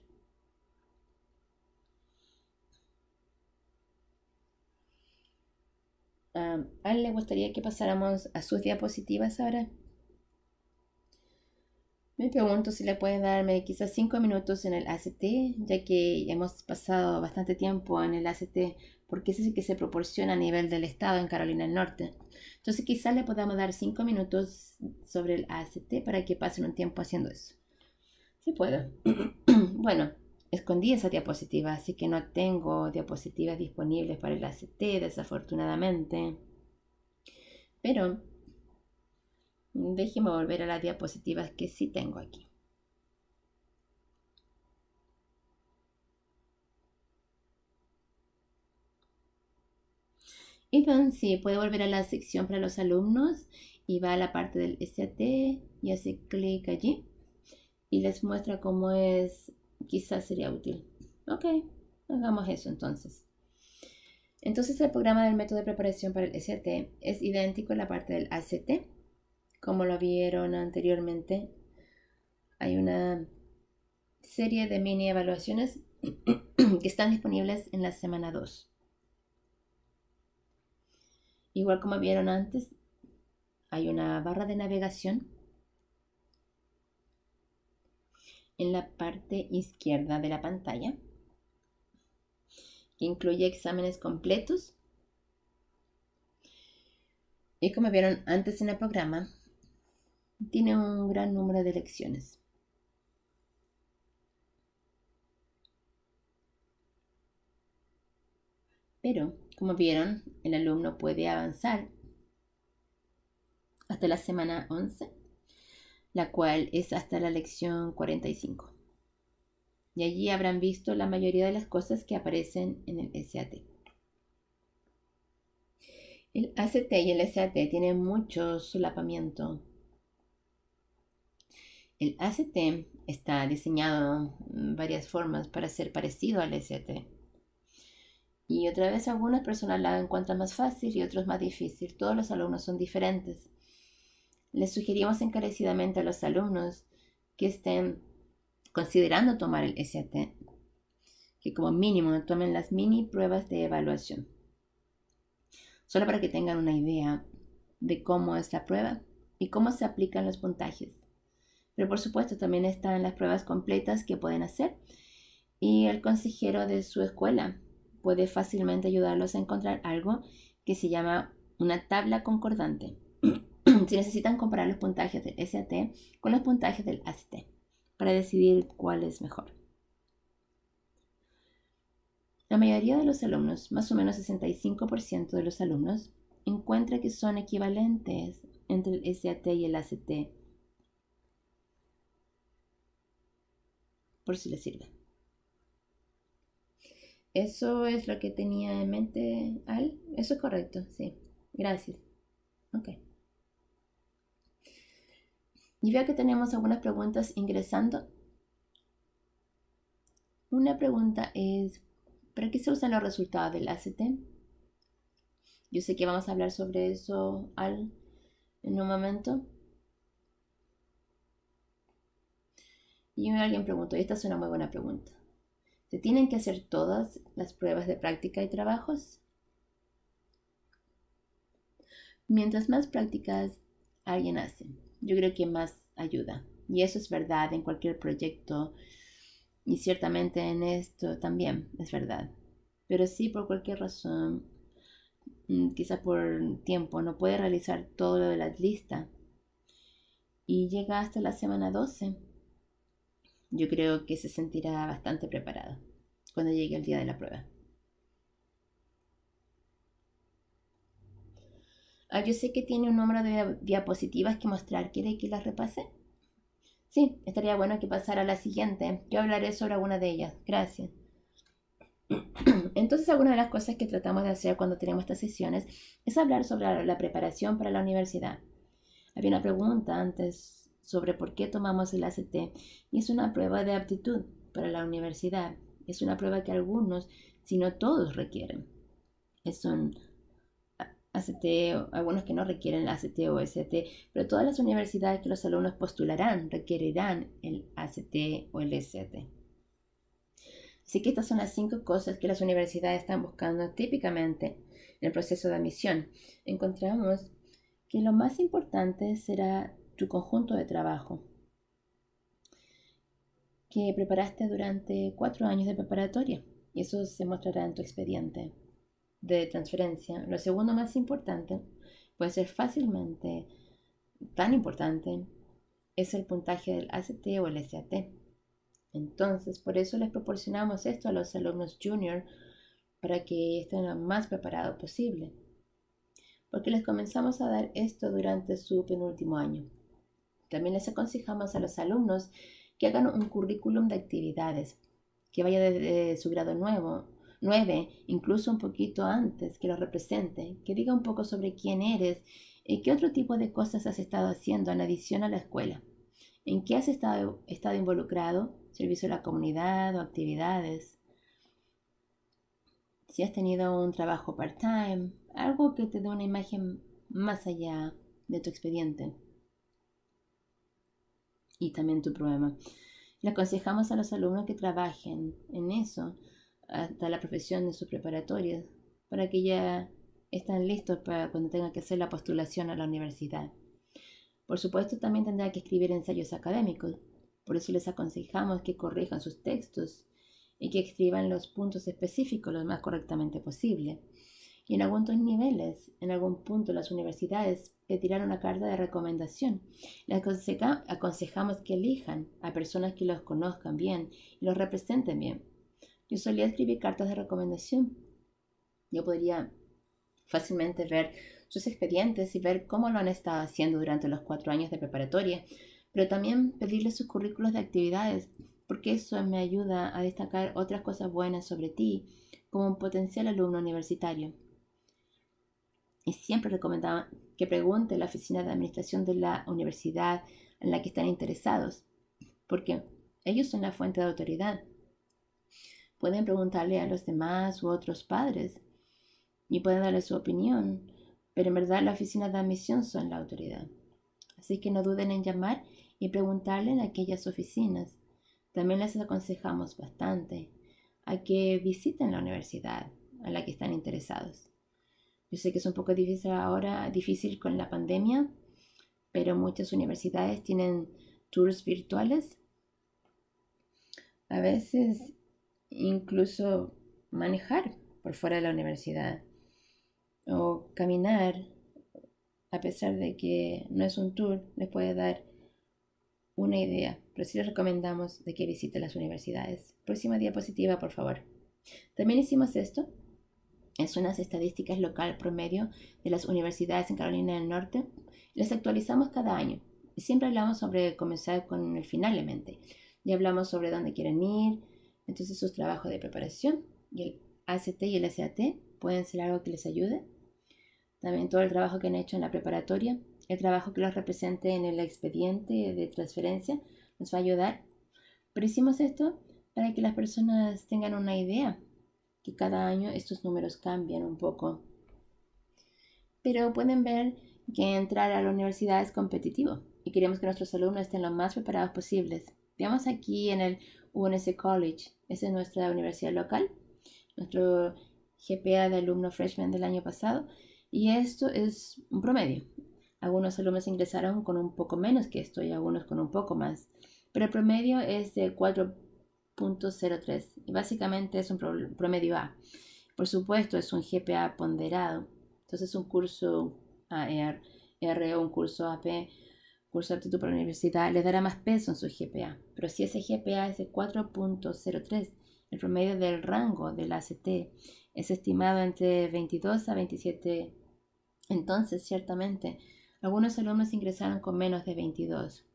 [SPEAKER 1] ¿A él le gustaría que pasáramos a sus diapositivas ahora? Me pregunto si le pueden darme quizás cinco minutos en el ACT, ya que hemos pasado bastante tiempo en el ACT, porque ese es el que se proporciona a nivel del Estado en Carolina del Norte. Entonces quizás le podamos dar cinco minutos sobre el ACT para que pasen un tiempo haciendo eso. Si sí puedo. bueno escondí esa diapositiva, así que no tengo diapositivas disponibles para el ACT, desafortunadamente. Pero déjeme volver a las diapositivas que sí tengo aquí. Entonces, sí, puede volver a la sección para los alumnos y va a la parte del SAT y hace clic allí y les muestra cómo es quizás sería útil. Ok, hagamos eso entonces. Entonces el programa del método de preparación para el st e es idéntico en la parte del ACT. Como lo vieron anteriormente, hay una serie de mini evaluaciones que están disponibles en la semana 2. Igual como vieron antes, hay una barra de navegación en la parte izquierda de la pantalla, que incluye exámenes completos. Y como vieron antes en el programa, tiene un gran número de lecciones. Pero, como vieron, el alumno puede avanzar hasta la semana 11 la cual es hasta la lección 45. Y allí habrán visto la mayoría de las cosas que aparecen en el SAT. El ACT y el SAT tienen mucho solapamiento. El ACT está diseñado en varias formas para ser parecido al SAT. Y otra vez algunas personas la encuentran más fácil y otros más difícil. Todos los alumnos son diferentes. Les sugerimos encarecidamente a los alumnos que estén considerando tomar el SAT que como mínimo tomen las mini pruebas de evaluación. Solo para que tengan una idea de cómo es la prueba y cómo se aplican los puntajes. Pero por supuesto también están las pruebas completas que pueden hacer y el consejero de su escuela puede fácilmente ayudarlos a encontrar algo que se llama una tabla concordante. si necesitan comparar los puntajes del SAT con los puntajes del ACT para decidir cuál es mejor. La mayoría de los alumnos, más o menos 65% de los alumnos, encuentra que son equivalentes entre el SAT y el ACT, por si les sirve. Eso es lo que tenía en mente Al. Eso es correcto, sí. Gracias. Okay. Y veo que tenemos algunas preguntas ingresando. Una pregunta es, ¿para qué se usan los resultados del ACT? Yo sé que vamos a hablar sobre eso al, en un momento. Y alguien preguntó, esta es una muy buena pregunta. ¿Se tienen que hacer todas las pruebas de práctica y trabajos? Mientras más prácticas alguien hace, yo creo que más ayuda. Y eso es verdad en cualquier proyecto y ciertamente en esto también es verdad. Pero si por cualquier razón, mm, quizá por tiempo, no puede realizar todo lo de la lista y llega hasta la semana 12, yo creo que se sentirá bastante preparado cuando llegue el día de la prueba. Ah, yo sé que tiene un número de diapositivas que mostrar. ¿Quiere que las repase? Sí, estaría bueno que pasara a la siguiente. Yo hablaré sobre alguna de ellas. Gracias. Entonces, alguna de las cosas que tratamos de hacer cuando tenemos estas sesiones es hablar sobre la preparación para la universidad. Había una pregunta antes sobre por qué tomamos el ACT y es una prueba de aptitud para la universidad. Es una prueba que algunos, si no todos, requieren. Es un ACT, algunos que no requieren el ACT o ST, pero todas las universidades que los alumnos postularán requerirán el ACT o el ST. Así que estas son las cinco cosas que las universidades están buscando típicamente en el proceso de admisión. Encontramos que lo más importante será tu conjunto de trabajo que preparaste durante cuatro años de preparatoria y eso se mostrará en tu expediente de transferencia. Lo segundo más importante, puede ser fácilmente tan importante, es el puntaje del ACT o el SAT. Entonces, por eso les proporcionamos esto a los alumnos junior para que estén lo más preparados posible. Porque les comenzamos a dar esto durante su penúltimo año. También les aconsejamos a los alumnos que hagan un currículum de actividades que vaya desde su grado nuevo 9, incluso un poquito antes, que lo represente, que diga un poco sobre quién eres y qué otro tipo de cosas has estado haciendo en adición a la escuela. ¿En qué has estado, estado involucrado? Servicio a la comunidad o actividades. Si has tenido un trabajo part-time, algo que te dé una imagen más allá de tu expediente y también tu problema. Le aconsejamos a los alumnos que trabajen en eso hasta la profesión de su preparatoria, para que ya estén listos para cuando tengan que hacer la postulación a la universidad. Por supuesto, también tendrán que escribir ensayos académicos, por eso les aconsejamos que corrijan sus textos y que escriban los puntos específicos lo más correctamente posible. Y en algunos niveles, en algún punto, las universidades pedirán una carta de recomendación. Les aconsejamos que elijan a personas que los conozcan bien y los representen bien yo solía escribir cartas de recomendación. Yo podría fácilmente ver sus expedientes y ver cómo lo han estado haciendo durante los cuatro años de preparatoria, pero también pedirle sus currículos de actividades, porque eso me ayuda a destacar otras cosas buenas sobre ti como un potencial alumno universitario. Y siempre recomendaba que pregunte a la oficina de administración de la universidad en la que están interesados, porque ellos son la fuente de autoridad Pueden preguntarle a los demás u otros padres y pueden darle su opinión, pero en verdad las oficinas de admisión son la autoridad. Así que no duden en llamar y preguntarle en aquellas oficinas. También les aconsejamos bastante a que visiten la universidad a la que están interesados. Yo sé que es un poco difícil ahora, difícil con la pandemia, pero muchas universidades tienen tours virtuales. A veces incluso manejar por fuera de la universidad o caminar, a pesar de que no es un tour, les puede dar una idea, pero sí les recomendamos de que visiten las universidades. Próxima diapositiva, por favor. También hicimos esto. Es unas estadísticas local promedio de las universidades en Carolina del Norte. Las actualizamos cada año. Siempre hablamos sobre comenzar con el final en mente. y hablamos sobre dónde quieren ir, entonces sus trabajos de preparación y el ACT y el SAT pueden ser algo que les ayude. También todo el trabajo que han hecho en la preparatoria, el trabajo que los represente en el expediente de transferencia nos va a ayudar. Pero hicimos esto para que las personas tengan una idea que cada año estos números cambian un poco. Pero pueden ver que entrar a la universidad es competitivo y queremos que nuestros alumnos estén lo más preparados posibles. Veamos aquí en el UNS College, es nuestra universidad local, nuestro GPA de alumno freshman del año pasado, y esto es un promedio. Algunos alumnos ingresaron con un poco menos que esto y algunos con un poco más, pero el promedio es de 4.03 y básicamente es un promedio A. Por supuesto, es un GPA ponderado, entonces un curso A e R, e e, un curso AP, curso aptitud para la universidad les dará más peso en su GPA, pero si ese GPA es de 4.03, el promedio del rango del ACT es estimado entre 22 a 27. Entonces, ciertamente, algunos alumnos ingresaron con menos de 22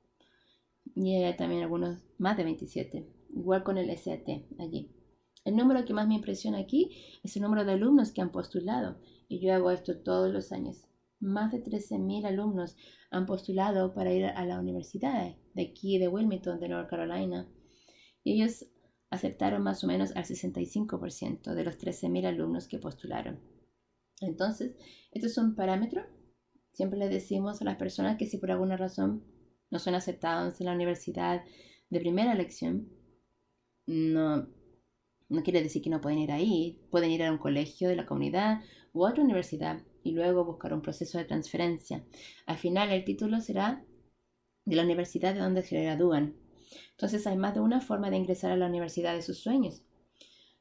[SPEAKER 1] y eh, también algunos más de 27, igual con el SAT allí. El número que más me impresiona aquí es el número de alumnos que han postulado y yo hago esto todos los años más de 13.000 alumnos han postulado para ir a la universidad de aquí de Wilmington, de North Carolina. Y ellos aceptaron más o menos al 65% de los 13.000 alumnos que postularon. Entonces, esto es un parámetro. Siempre le decimos a las personas que si por alguna razón no son aceptados en la universidad de primera elección, no, no quiere decir que no pueden ir ahí. Pueden ir a un colegio de la comunidad u otra universidad y luego buscar un proceso de transferencia. Al final el título será de la universidad de donde se gradúan. Entonces hay más de una forma de ingresar a la universidad de sus sueños.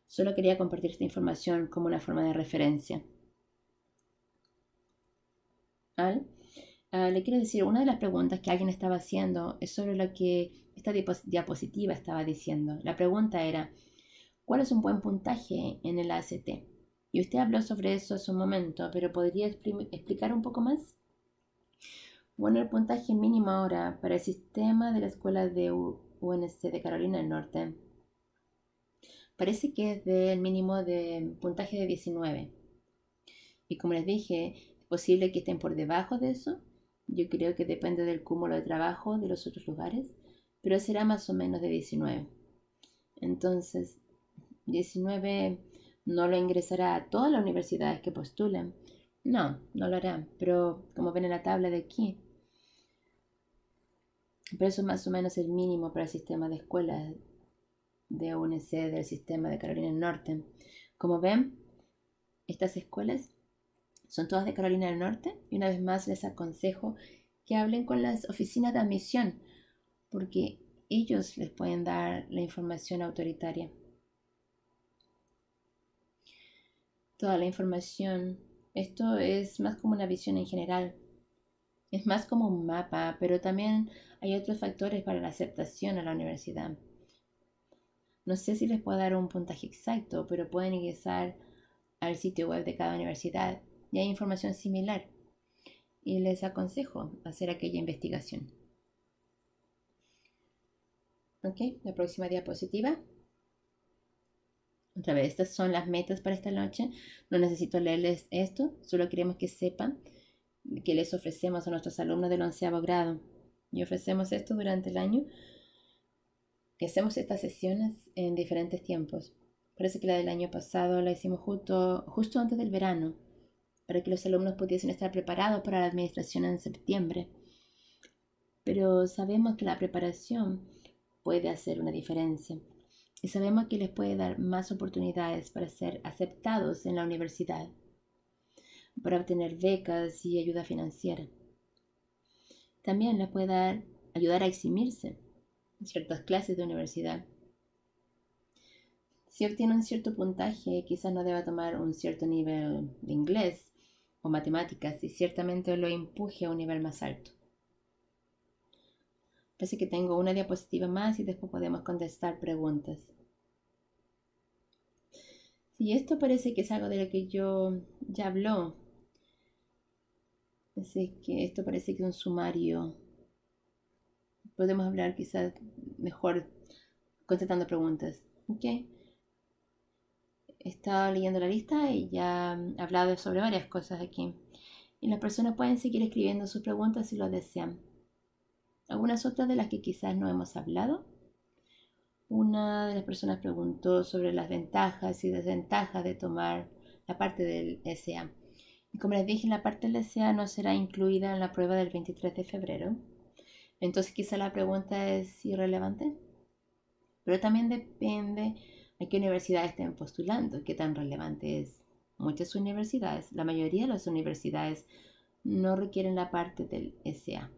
[SPEAKER 1] Solo quería compartir esta información como una forma de referencia. Al, ah, le quiero decir, una de las preguntas que alguien estaba haciendo es sobre lo que esta diapositiva estaba diciendo. La pregunta era, ¿cuál es un buen puntaje en el ACT? Y usted habló sobre eso hace un momento, pero ¿podría explicar un poco más? Bueno, el puntaje mínimo ahora para el sistema de la escuela de UNC de Carolina del Norte parece que es del mínimo de puntaje de 19. Y como les dije, es posible que estén por debajo de eso. Yo creo que depende del cúmulo de trabajo de los otros lugares, pero será más o menos de 19. Entonces, 19 no lo ingresará a todas las universidades que postulen. No, no lo hará, pero como ven en la tabla de aquí, pero eso es más o menos el mínimo para el sistema de escuelas de UNC del sistema de Carolina del Norte. Como ven, estas escuelas son todas de Carolina del Norte y una vez más les aconsejo que hablen con las oficinas de admisión porque ellos les pueden dar la información autoritaria. toda la información. Esto es más como una visión en general. Es más como un mapa, pero también hay otros factores para la aceptación a la universidad. No sé si les puedo dar un puntaje exacto, pero pueden ingresar al sitio web de cada universidad y hay información similar. Y les aconsejo hacer aquella investigación. Ok, la próxima diapositiva. Otra vez, estas son las metas para esta noche. No necesito leerles esto, solo queremos que sepan que les ofrecemos a nuestros alumnos del onceavo grado. Y ofrecemos esto durante el año, que hacemos estas sesiones en diferentes tiempos. Parece que la del año pasado la hicimos justo, justo antes del verano, para que los alumnos pudiesen estar preparados para la administración en septiembre. Pero sabemos que la preparación puede hacer una diferencia y sabemos que les puede dar más oportunidades para ser aceptados en la universidad, para obtener becas y ayuda financiera. También les puede ayudar a eximirse en ciertas clases de universidad. Si obtiene un cierto puntaje, quizás no deba tomar un cierto nivel de inglés o matemáticas y ciertamente lo empuje a un nivel más alto. Parece que tengo una diapositiva más y después podemos contestar preguntas. Y esto parece que es algo de lo que yo ya habló. Así que esto parece que es un sumario. Podemos hablar quizás mejor contestando preguntas. ¿Ok? He estado leyendo la lista y ya he hablado sobre varias cosas aquí. Y las personas pueden seguir escribiendo sus preguntas si lo desean. Algunas otras de las que quizás no hemos hablado una de las personas preguntó sobre las ventajas y desventajas de tomar la parte del SA. Y como les dije, la parte del SA no será incluida en la prueba del 23 de febrero. Entonces quizá la pregunta es irrelevante. Pero también depende a qué universidad estén postulando, qué tan relevante es. Muchas universidades, la mayoría de las universidades no requieren la parte del SA.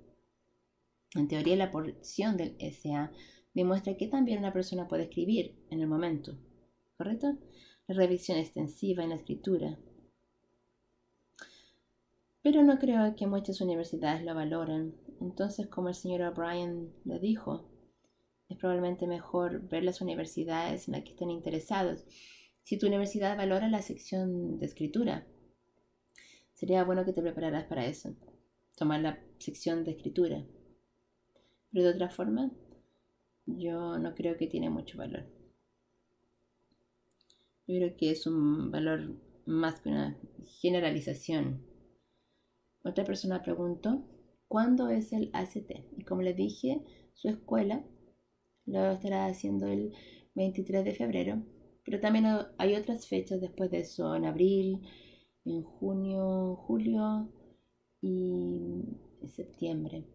[SPEAKER 1] En teoría, la porción del SA demuestra que también una persona puede escribir en el momento, ¿correcto? La revisión extensiva en la escritura. Pero no creo que muchas universidades lo valoren. Entonces, como el señor O'Brien lo dijo, es probablemente mejor ver las universidades en las que estén interesados. Si tu universidad valora la sección de escritura, sería bueno que te prepararas para eso, tomar la sección de escritura. Pero de otra forma, yo no creo que tiene mucho valor. Yo creo que es un valor más que una generalización. Otra persona preguntó, ¿cuándo es el ACT? Y como les dije, su escuela lo estará haciendo el 23 de febrero, pero también hay otras fechas después de eso, en abril, en junio, julio y septiembre.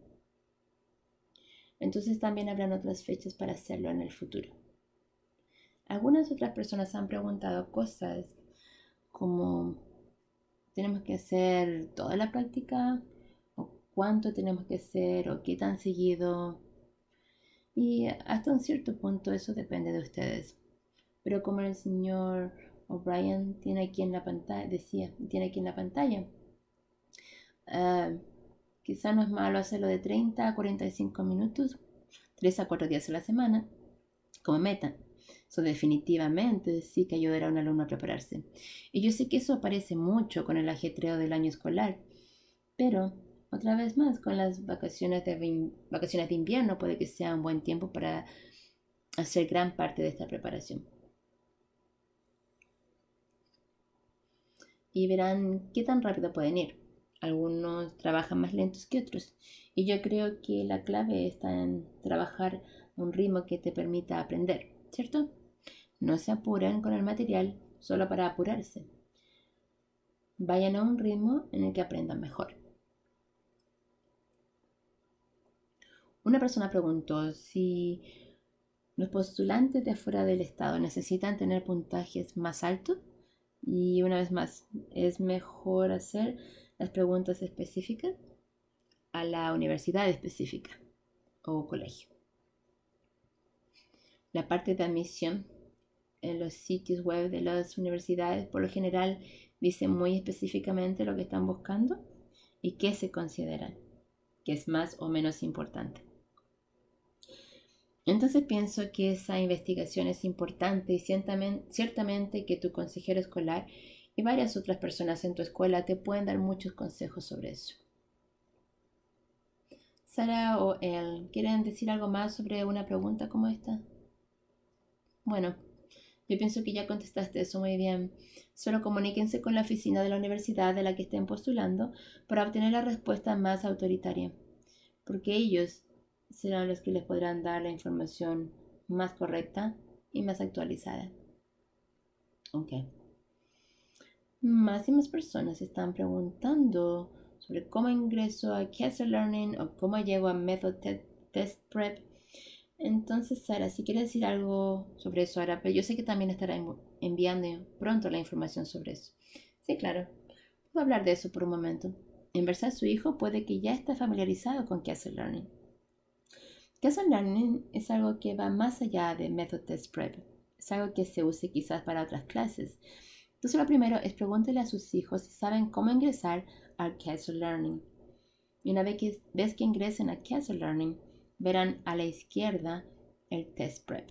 [SPEAKER 1] Entonces también habrán otras fechas para hacerlo en el futuro. Algunas otras personas han preguntado cosas como tenemos que hacer toda la práctica o cuánto tenemos que hacer o qué tan seguido. Y hasta un cierto punto eso depende de ustedes. Pero como el señor O'Brien tiene aquí en la pantalla, decía, tiene aquí en la pantalla, eh, Quizá no es malo hacerlo de 30 a 45 minutos, 3 a cuatro días a la semana, como meta. Eso definitivamente sí que ayudará a un alumno a prepararse. Y yo sé que eso aparece mucho con el ajetreo del año escolar, pero otra vez más, con las vacaciones de, vacaciones de invierno puede que sea un buen tiempo para hacer gran parte de esta preparación. Y verán qué tan rápido pueden ir algunos trabajan más lentos que otros. Y yo creo que la clave está en trabajar un ritmo que te permita aprender, ¿cierto? No se apuran con el material solo para apurarse. Vayan a un ritmo en el que aprendan mejor. Una persona preguntó si los postulantes de afuera del Estado necesitan tener puntajes más altos y una vez más, es mejor hacer las preguntas específicas a la universidad específica o colegio. La parte de admisión en los sitios web de las universidades por lo general dice muy específicamente lo que están buscando y qué se consideran, que es más o menos importante. Entonces pienso que esa investigación es importante y ciertamente, ciertamente que tu consejero escolar y varias otras personas en tu escuela te pueden dar muchos consejos sobre eso. Sara o él, ¿quieren decir algo más sobre una pregunta como esta? Bueno, yo pienso que ya contestaste eso muy bien. Solo comuníquense con la oficina de la universidad de la que estén postulando para obtener la respuesta más autoritaria, porque ellos serán los que les podrán dar la información más correcta y más actualizada. Ok más y más personas están preguntando sobre cómo ingreso a Castle Learning o cómo llego a Method Test Prep. Entonces, Sara, si quiere decir algo sobre eso ahora, pero yo sé que también estará enviando pronto la información sobre eso. Sí, claro. Puedo hablar de eso por un momento. En verdad, su hijo puede que ya esté familiarizado con Castle Learning. Castle Learning es algo que va más allá de Method Test Prep. Es algo que se use quizás para otras clases entonces lo primero es pregúntele a sus hijos si saben cómo ingresar al Castle Learning. Y una vez que, vez que ingresen a Castle Learning, verán a la izquierda el test prep.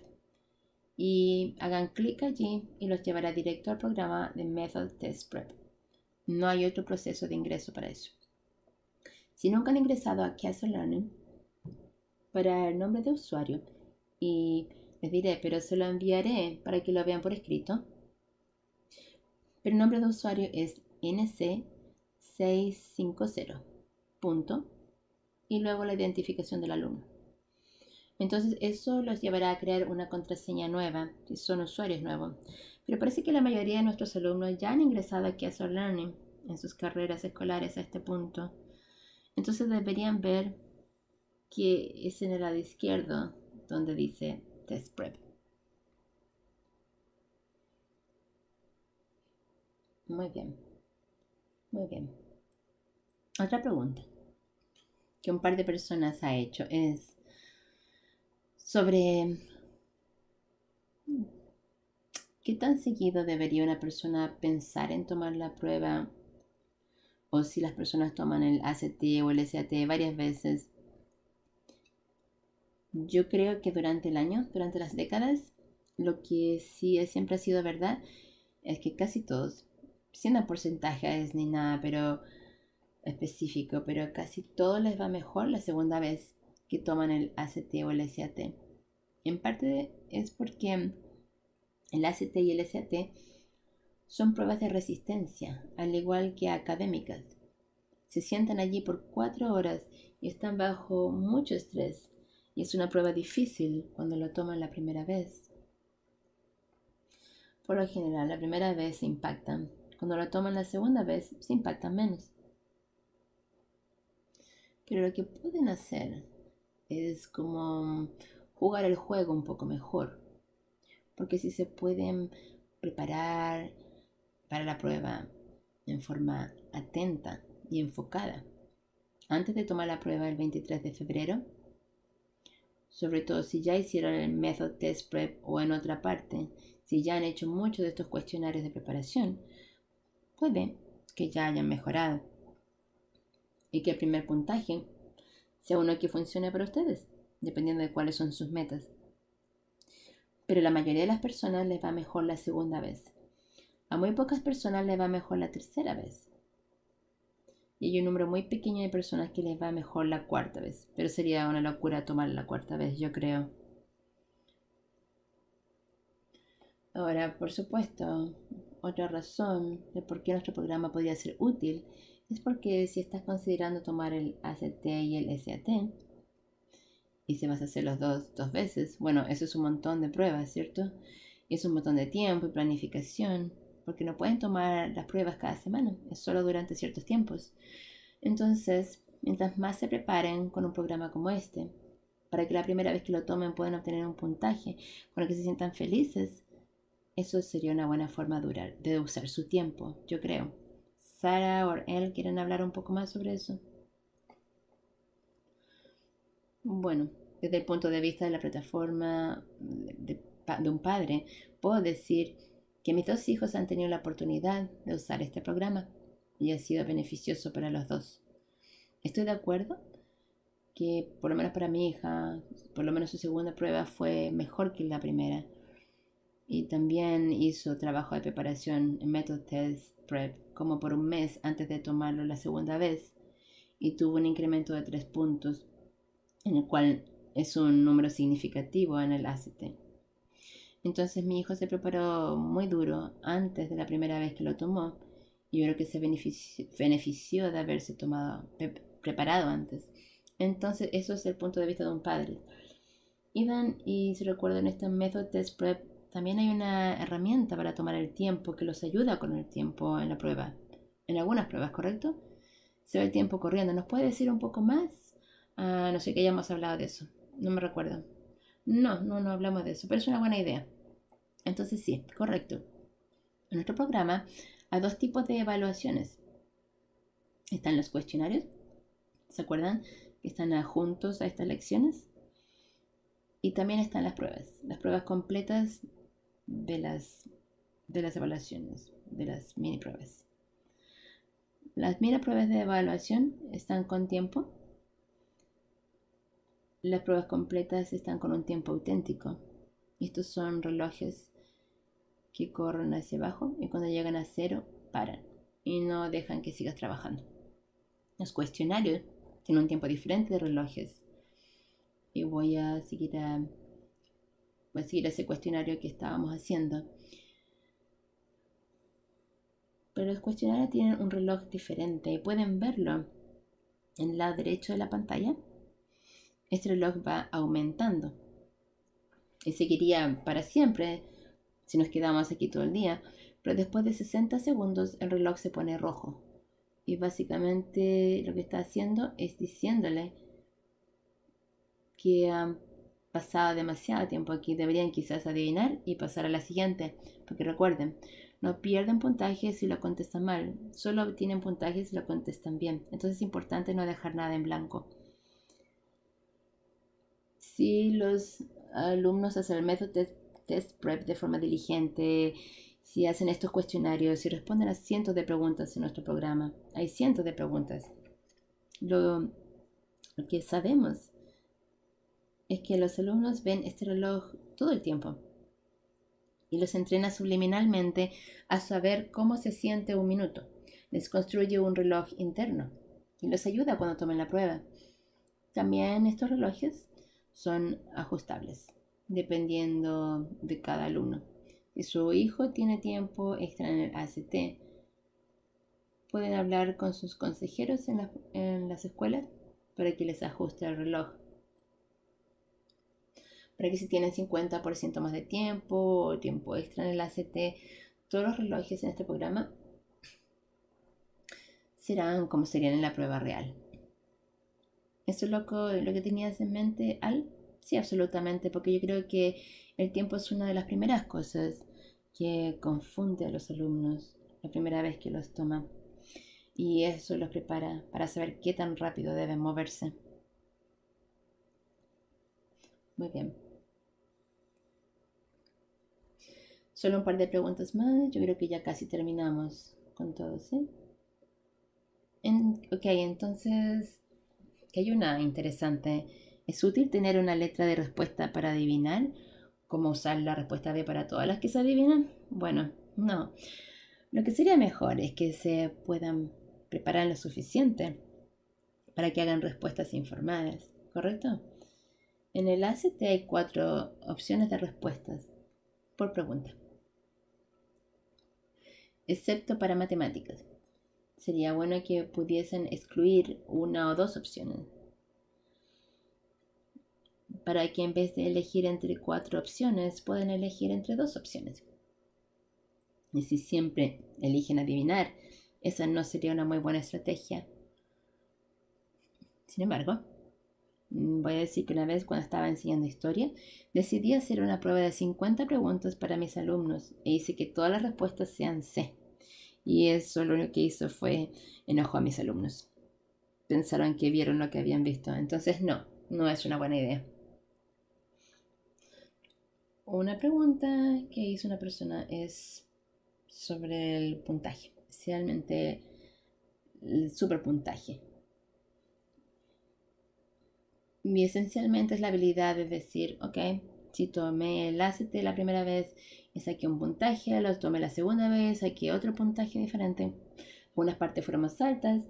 [SPEAKER 1] Y hagan clic allí y los llevará directo al programa de Method Test Prep. No hay otro proceso de ingreso para eso. Si nunca han ingresado a Castle Learning, para el nombre de usuario y les diré, pero se lo enviaré para que lo vean por escrito el nombre de usuario es NC650. Punto. Y luego la identificación del alumno. Entonces eso los llevará a crear una contraseña nueva si son usuarios nuevos. Pero parece que la mayoría de nuestros alumnos ya han ingresado aquí a Soul Learning en sus carreras escolares a este punto. Entonces deberían ver que es en el lado izquierdo donde dice Test Prep. Muy bien. Muy bien. Otra pregunta que un par de personas ha hecho es sobre mm, qué tan seguido debería una persona pensar en tomar la prueba o si las personas toman el ACT o el SAT varias veces. Yo creo que durante el año, durante las décadas, lo que sí siempre ha sido verdad es que casi todos siendo porcentajes ni nada, pero específico, pero casi todo les va mejor la segunda vez que toman el ACT o el SAT. En parte es porque el ACT y el SAT son pruebas de resistencia, al igual que académicas. Se sientan allí por cuatro horas y están bajo mucho estrés, y es una prueba difícil cuando lo toman la primera vez. Por lo general, la primera vez se impactan, cuando lo toman la segunda vez, se impactan menos. Pero lo que pueden hacer es como jugar el juego un poco mejor. Porque si se pueden preparar para la prueba en forma atenta y enfocada. Antes de tomar la prueba el 23 de febrero, sobre todo si ya hicieron el Method Test Prep o en otra parte, si ya han hecho muchos de estos cuestionarios de preparación, puede que ya hayan mejorado y que el primer puntaje sea uno que funcione para ustedes, dependiendo de cuáles son sus metas. Pero la mayoría de las personas les va mejor la segunda vez. A muy pocas personas les va mejor la tercera vez. Y hay un número muy pequeño de personas que les va mejor la cuarta vez. Pero sería una locura tomar la cuarta vez, yo creo. Ahora, por supuesto, otra razón de por qué nuestro programa podría ser útil es porque si estás considerando tomar el ACT y el SAT, y se vas a hacer los dos dos veces, bueno, eso es un montón de pruebas, ¿cierto? Y es un montón de tiempo y planificación, porque no pueden tomar las pruebas cada semana, es solo durante ciertos tiempos. Entonces, mientras más se preparen con un programa como este, para que la primera vez que lo tomen puedan obtener un puntaje con el que se sientan felices eso sería una buena forma de, usar su tiempo, yo creo. Sara o él quieren hablar un poco más sobre eso. Bueno, desde el punto de vista de la plataforma de un padre, puedo decir que mis dos hijos han tenido la oportunidad de usar este programa y ha sido beneficioso para los dos. Estoy de acuerdo que por lo menos para mi hija, por lo menos su segunda prueba fue mejor que la primera y también hizo trabajo de preparación en Method Test Prep como por un mes antes de tomarlo la segunda vez y tuvo un incremento de 3 puntos, en el cual es un número significativo en el ACT. Entonces mi hijo se preparó muy duro antes de la primera vez que lo tomó y creo que se benefició, de haberse tomado, preparado antes. Entonces eso es el punto de vista de un padre. Iván y se recuerdan este Method Test Prep también hay una herramienta para tomar el tiempo que los ayuda con el tiempo en la prueba. En algunas pruebas, ¿correcto? Se ve el tiempo corriendo. ¿Nos puede decir un poco más? Ah, no sé que hayamos hablado de eso. No me recuerdo. No, no, no hablamos de eso, pero es una buena idea. Entonces sí, correcto. En nuestro programa hay dos tipos de evaluaciones. Están los cuestionarios. ¿Se acuerdan? Que están adjuntos a estas lecciones. Y también están las pruebas. Las pruebas completas de las, de las evaluaciones, de las mini pruebas. Las mini pruebas de evaluación están con tiempo. Las pruebas completas están con un tiempo auténtico. Estos son relojes que corren hacia abajo y cuando llegan a cero paran y no dejan que sigas trabajando. Los cuestionarios tienen un tiempo diferente de relojes y voy a seguir a pues ese cuestionario que estábamos haciendo. Pero los cuestionarios tienen un reloj diferente y pueden verlo en la derecha de la pantalla. Este reloj va aumentando y seguiría para siempre si nos quedamos aquí todo el día. Pero después de 60 segundos el reloj se pone rojo. Y básicamente lo que está haciendo es diciéndole que um, pasado demasiado tiempo aquí, deberían quizás adivinar y pasar a la siguiente, porque recuerden, no pierden puntajes si lo contestan mal, solo obtienen puntajes si lo contestan bien. Entonces es importante no dejar nada en blanco. Si los alumnos hacen el método test, prep de forma diligente, si hacen estos cuestionarios, si responden a cientos de preguntas en nuestro programa, hay cientos de preguntas. lo que sabemos es que los alumnos ven este reloj todo el tiempo y los entrena subliminalmente a saber cómo se siente un minuto. Les construye un reloj interno y los ayuda cuando tomen la prueba. También estos relojes son ajustables, dependiendo de cada alumno. Si su hijo tiene tiempo extra en el ACT, pueden hablar con sus consejeros en, en las escuelas para que les ajuste el reloj para que si tienen 50% más de tiempo o tiempo extra en el ACT, todos los relojes en este programa serán como serían en la prueba real. ¿Eso es lo que, lo que tenías en mente, Al? Sí, absolutamente, porque yo creo que el tiempo es una de las primeras cosas que confunde a los alumnos la primera vez que los toma. Y eso los prepara para saber qué tan rápido deben moverse. Muy bien. Solo un par de preguntas más. Yo creo que ya casi terminamos con todo, ¿sí? ok, entonces, que hay una interesante. ¿Es útil tener una letra de respuesta para adivinar? ¿Cómo usar la respuesta B para todas las que se adivinan? Bueno, no. Lo que sería mejor es que se puedan preparar lo suficiente para que hagan respuestas informadas, ¿correcto? En el ACT hay cuatro opciones de respuestas por pregunta excepto para matemáticas. Sería bueno que pudiesen excluir una o dos opciones para que en vez de elegir entre cuatro opciones, pueden elegir entre dos opciones. Y si siempre eligen adivinar, esa no sería una muy buena estrategia. Sin embargo, voy a decir que una vez cuando estaba enseñando historia, decidí hacer una prueba de 50 preguntas para mis alumnos e hice que todas las respuestas sean C. Y eso lo único que hizo fue enojo a mis alumnos. Pensaron que vieron lo que habían visto. Entonces no, no es una buena idea. Una pregunta que hizo una persona es sobre el puntaje, especialmente el superpuntaje. Y esencialmente es la habilidad de decir, ok, si tomé el ACT la primera vez y eh, saqué un puntaje, lo tomé la segunda vez, saqué otro puntaje diferente. Unas partes fueron más altas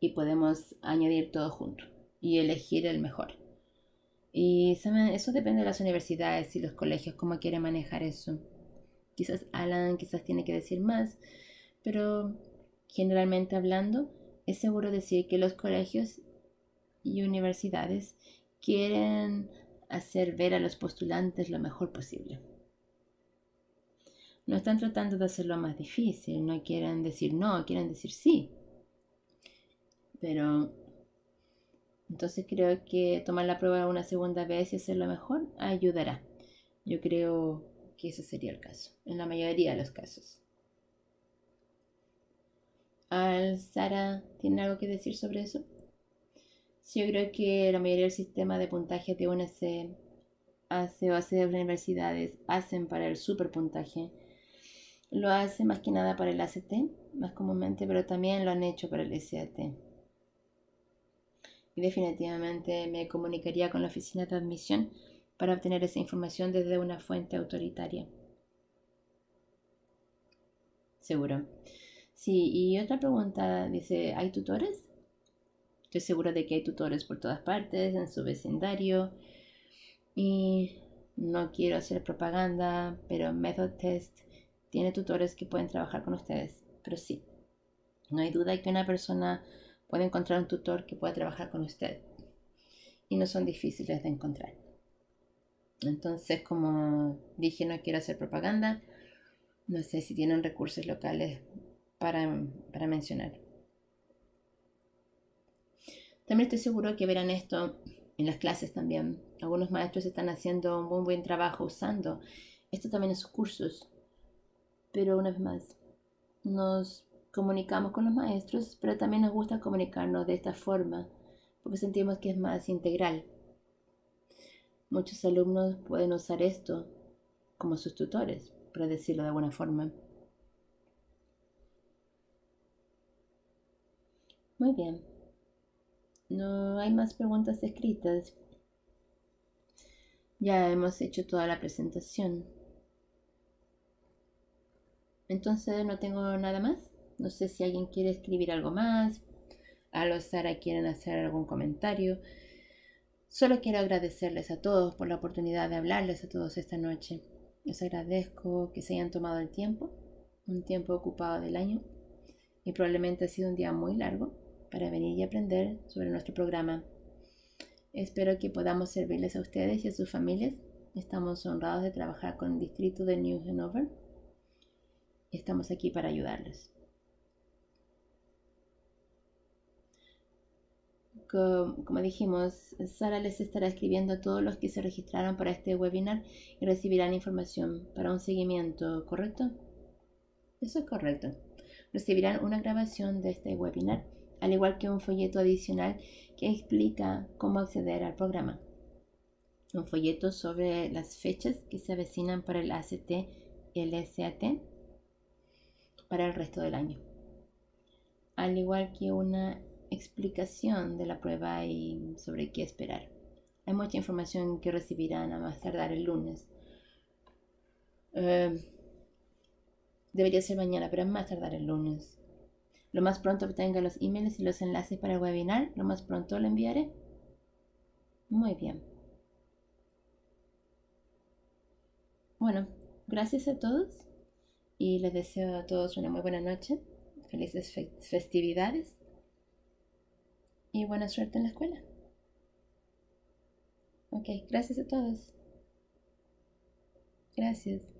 [SPEAKER 1] y podemos añadir todo junto y elegir el mejor. Y eso depende de las universidades y los colegios, cómo quieren manejar eso. Quizás Alan quizás tiene que decir más, pero generalmente hablando, es seguro decir que los colegios y universidades quieren hacer ver a los postulantes lo mejor posible. No están tratando de hacerlo más difícil, no quieren decir no, quieren decir sí. Pero entonces creo que tomar la prueba una segunda vez y hacerlo mejor ayudará. Yo creo que ese sería el caso, en la mayoría de los casos. ¿Al Sara tiene algo que decir sobre eso? Sí, yo creo que la mayoría del sistema de puntaje de una hace o hace las universidades hacen para el superpuntaje. Lo hace más que nada para el ACT, más comúnmente, pero también lo han hecho para el SAT. Y definitivamente me comunicaría con la oficina de admisión para obtener esa información desde una fuente autoritaria. Seguro. Sí, y otra pregunta dice, ¿hay tutores? Estoy segura de que hay tutores por todas partes, en su vecindario. Y no quiero hacer propaganda, pero Method Test tiene tutores que pueden trabajar con ustedes. Pero sí, no hay duda de que una persona puede encontrar un tutor que pueda trabajar con usted. Y no son difíciles de encontrar. Entonces, como dije, no quiero hacer propaganda. No sé si tienen recursos locales para mencionar. También estoy seguro que verán esto en las clases también. Algunos maestros están haciendo un buen, buen trabajo usando esto también en sus cursos. Pero una vez más, nos comunicamos con los maestros, pero también nos gusta comunicarnos de esta forma, porque sentimos que es más integral. Muchos alumnos pueden usar esto como sus tutores, para decirlo de alguna forma. Muy bien. No hay más preguntas escritas. Ya hemos hecho toda la presentación. Entonces no tengo nada más. No sé si alguien quiere escribir algo más. A los Sara quieren hacer algún comentario. Solo quiero agradecerles a todos por la oportunidad de hablarles a todos esta noche. Les agradezco que se hayan tomado el tiempo, un tiempo ocupado del año y probablemente ha sido un día muy largo para venir y aprender sobre nuestro programa. Espero que podamos servirles a ustedes y a sus familias. Estamos honrados de trabajar con el distrito de New Hanover. Estamos aquí para ayudarles. como dijimos, Sara les estará escribiendo a todos los que se registraron para este webinar y recibirán información para un seguimiento, ¿correcto? Eso es correcto. Recibirán una grabación de este webinar al igual que un folleto adicional que explica cómo acceder al programa. Un folleto sobre las fechas que se avecinan para el ACT y el SAT para el resto del año. Al igual que una explicación de la prueba y sobre qué esperar. Hay mucha información que recibirán a más tardar el lunes. Eh, debería ser mañana, pero a más tardar el lunes. Lo más pronto obtenga los emails y los enlaces para el webinar, lo más pronto lo enviaré. Muy bien. Bueno, gracias a todos y les deseo a todos una muy buena noche, felices festividades y buena suerte en la escuela. Ok, gracias a todos. Gracias.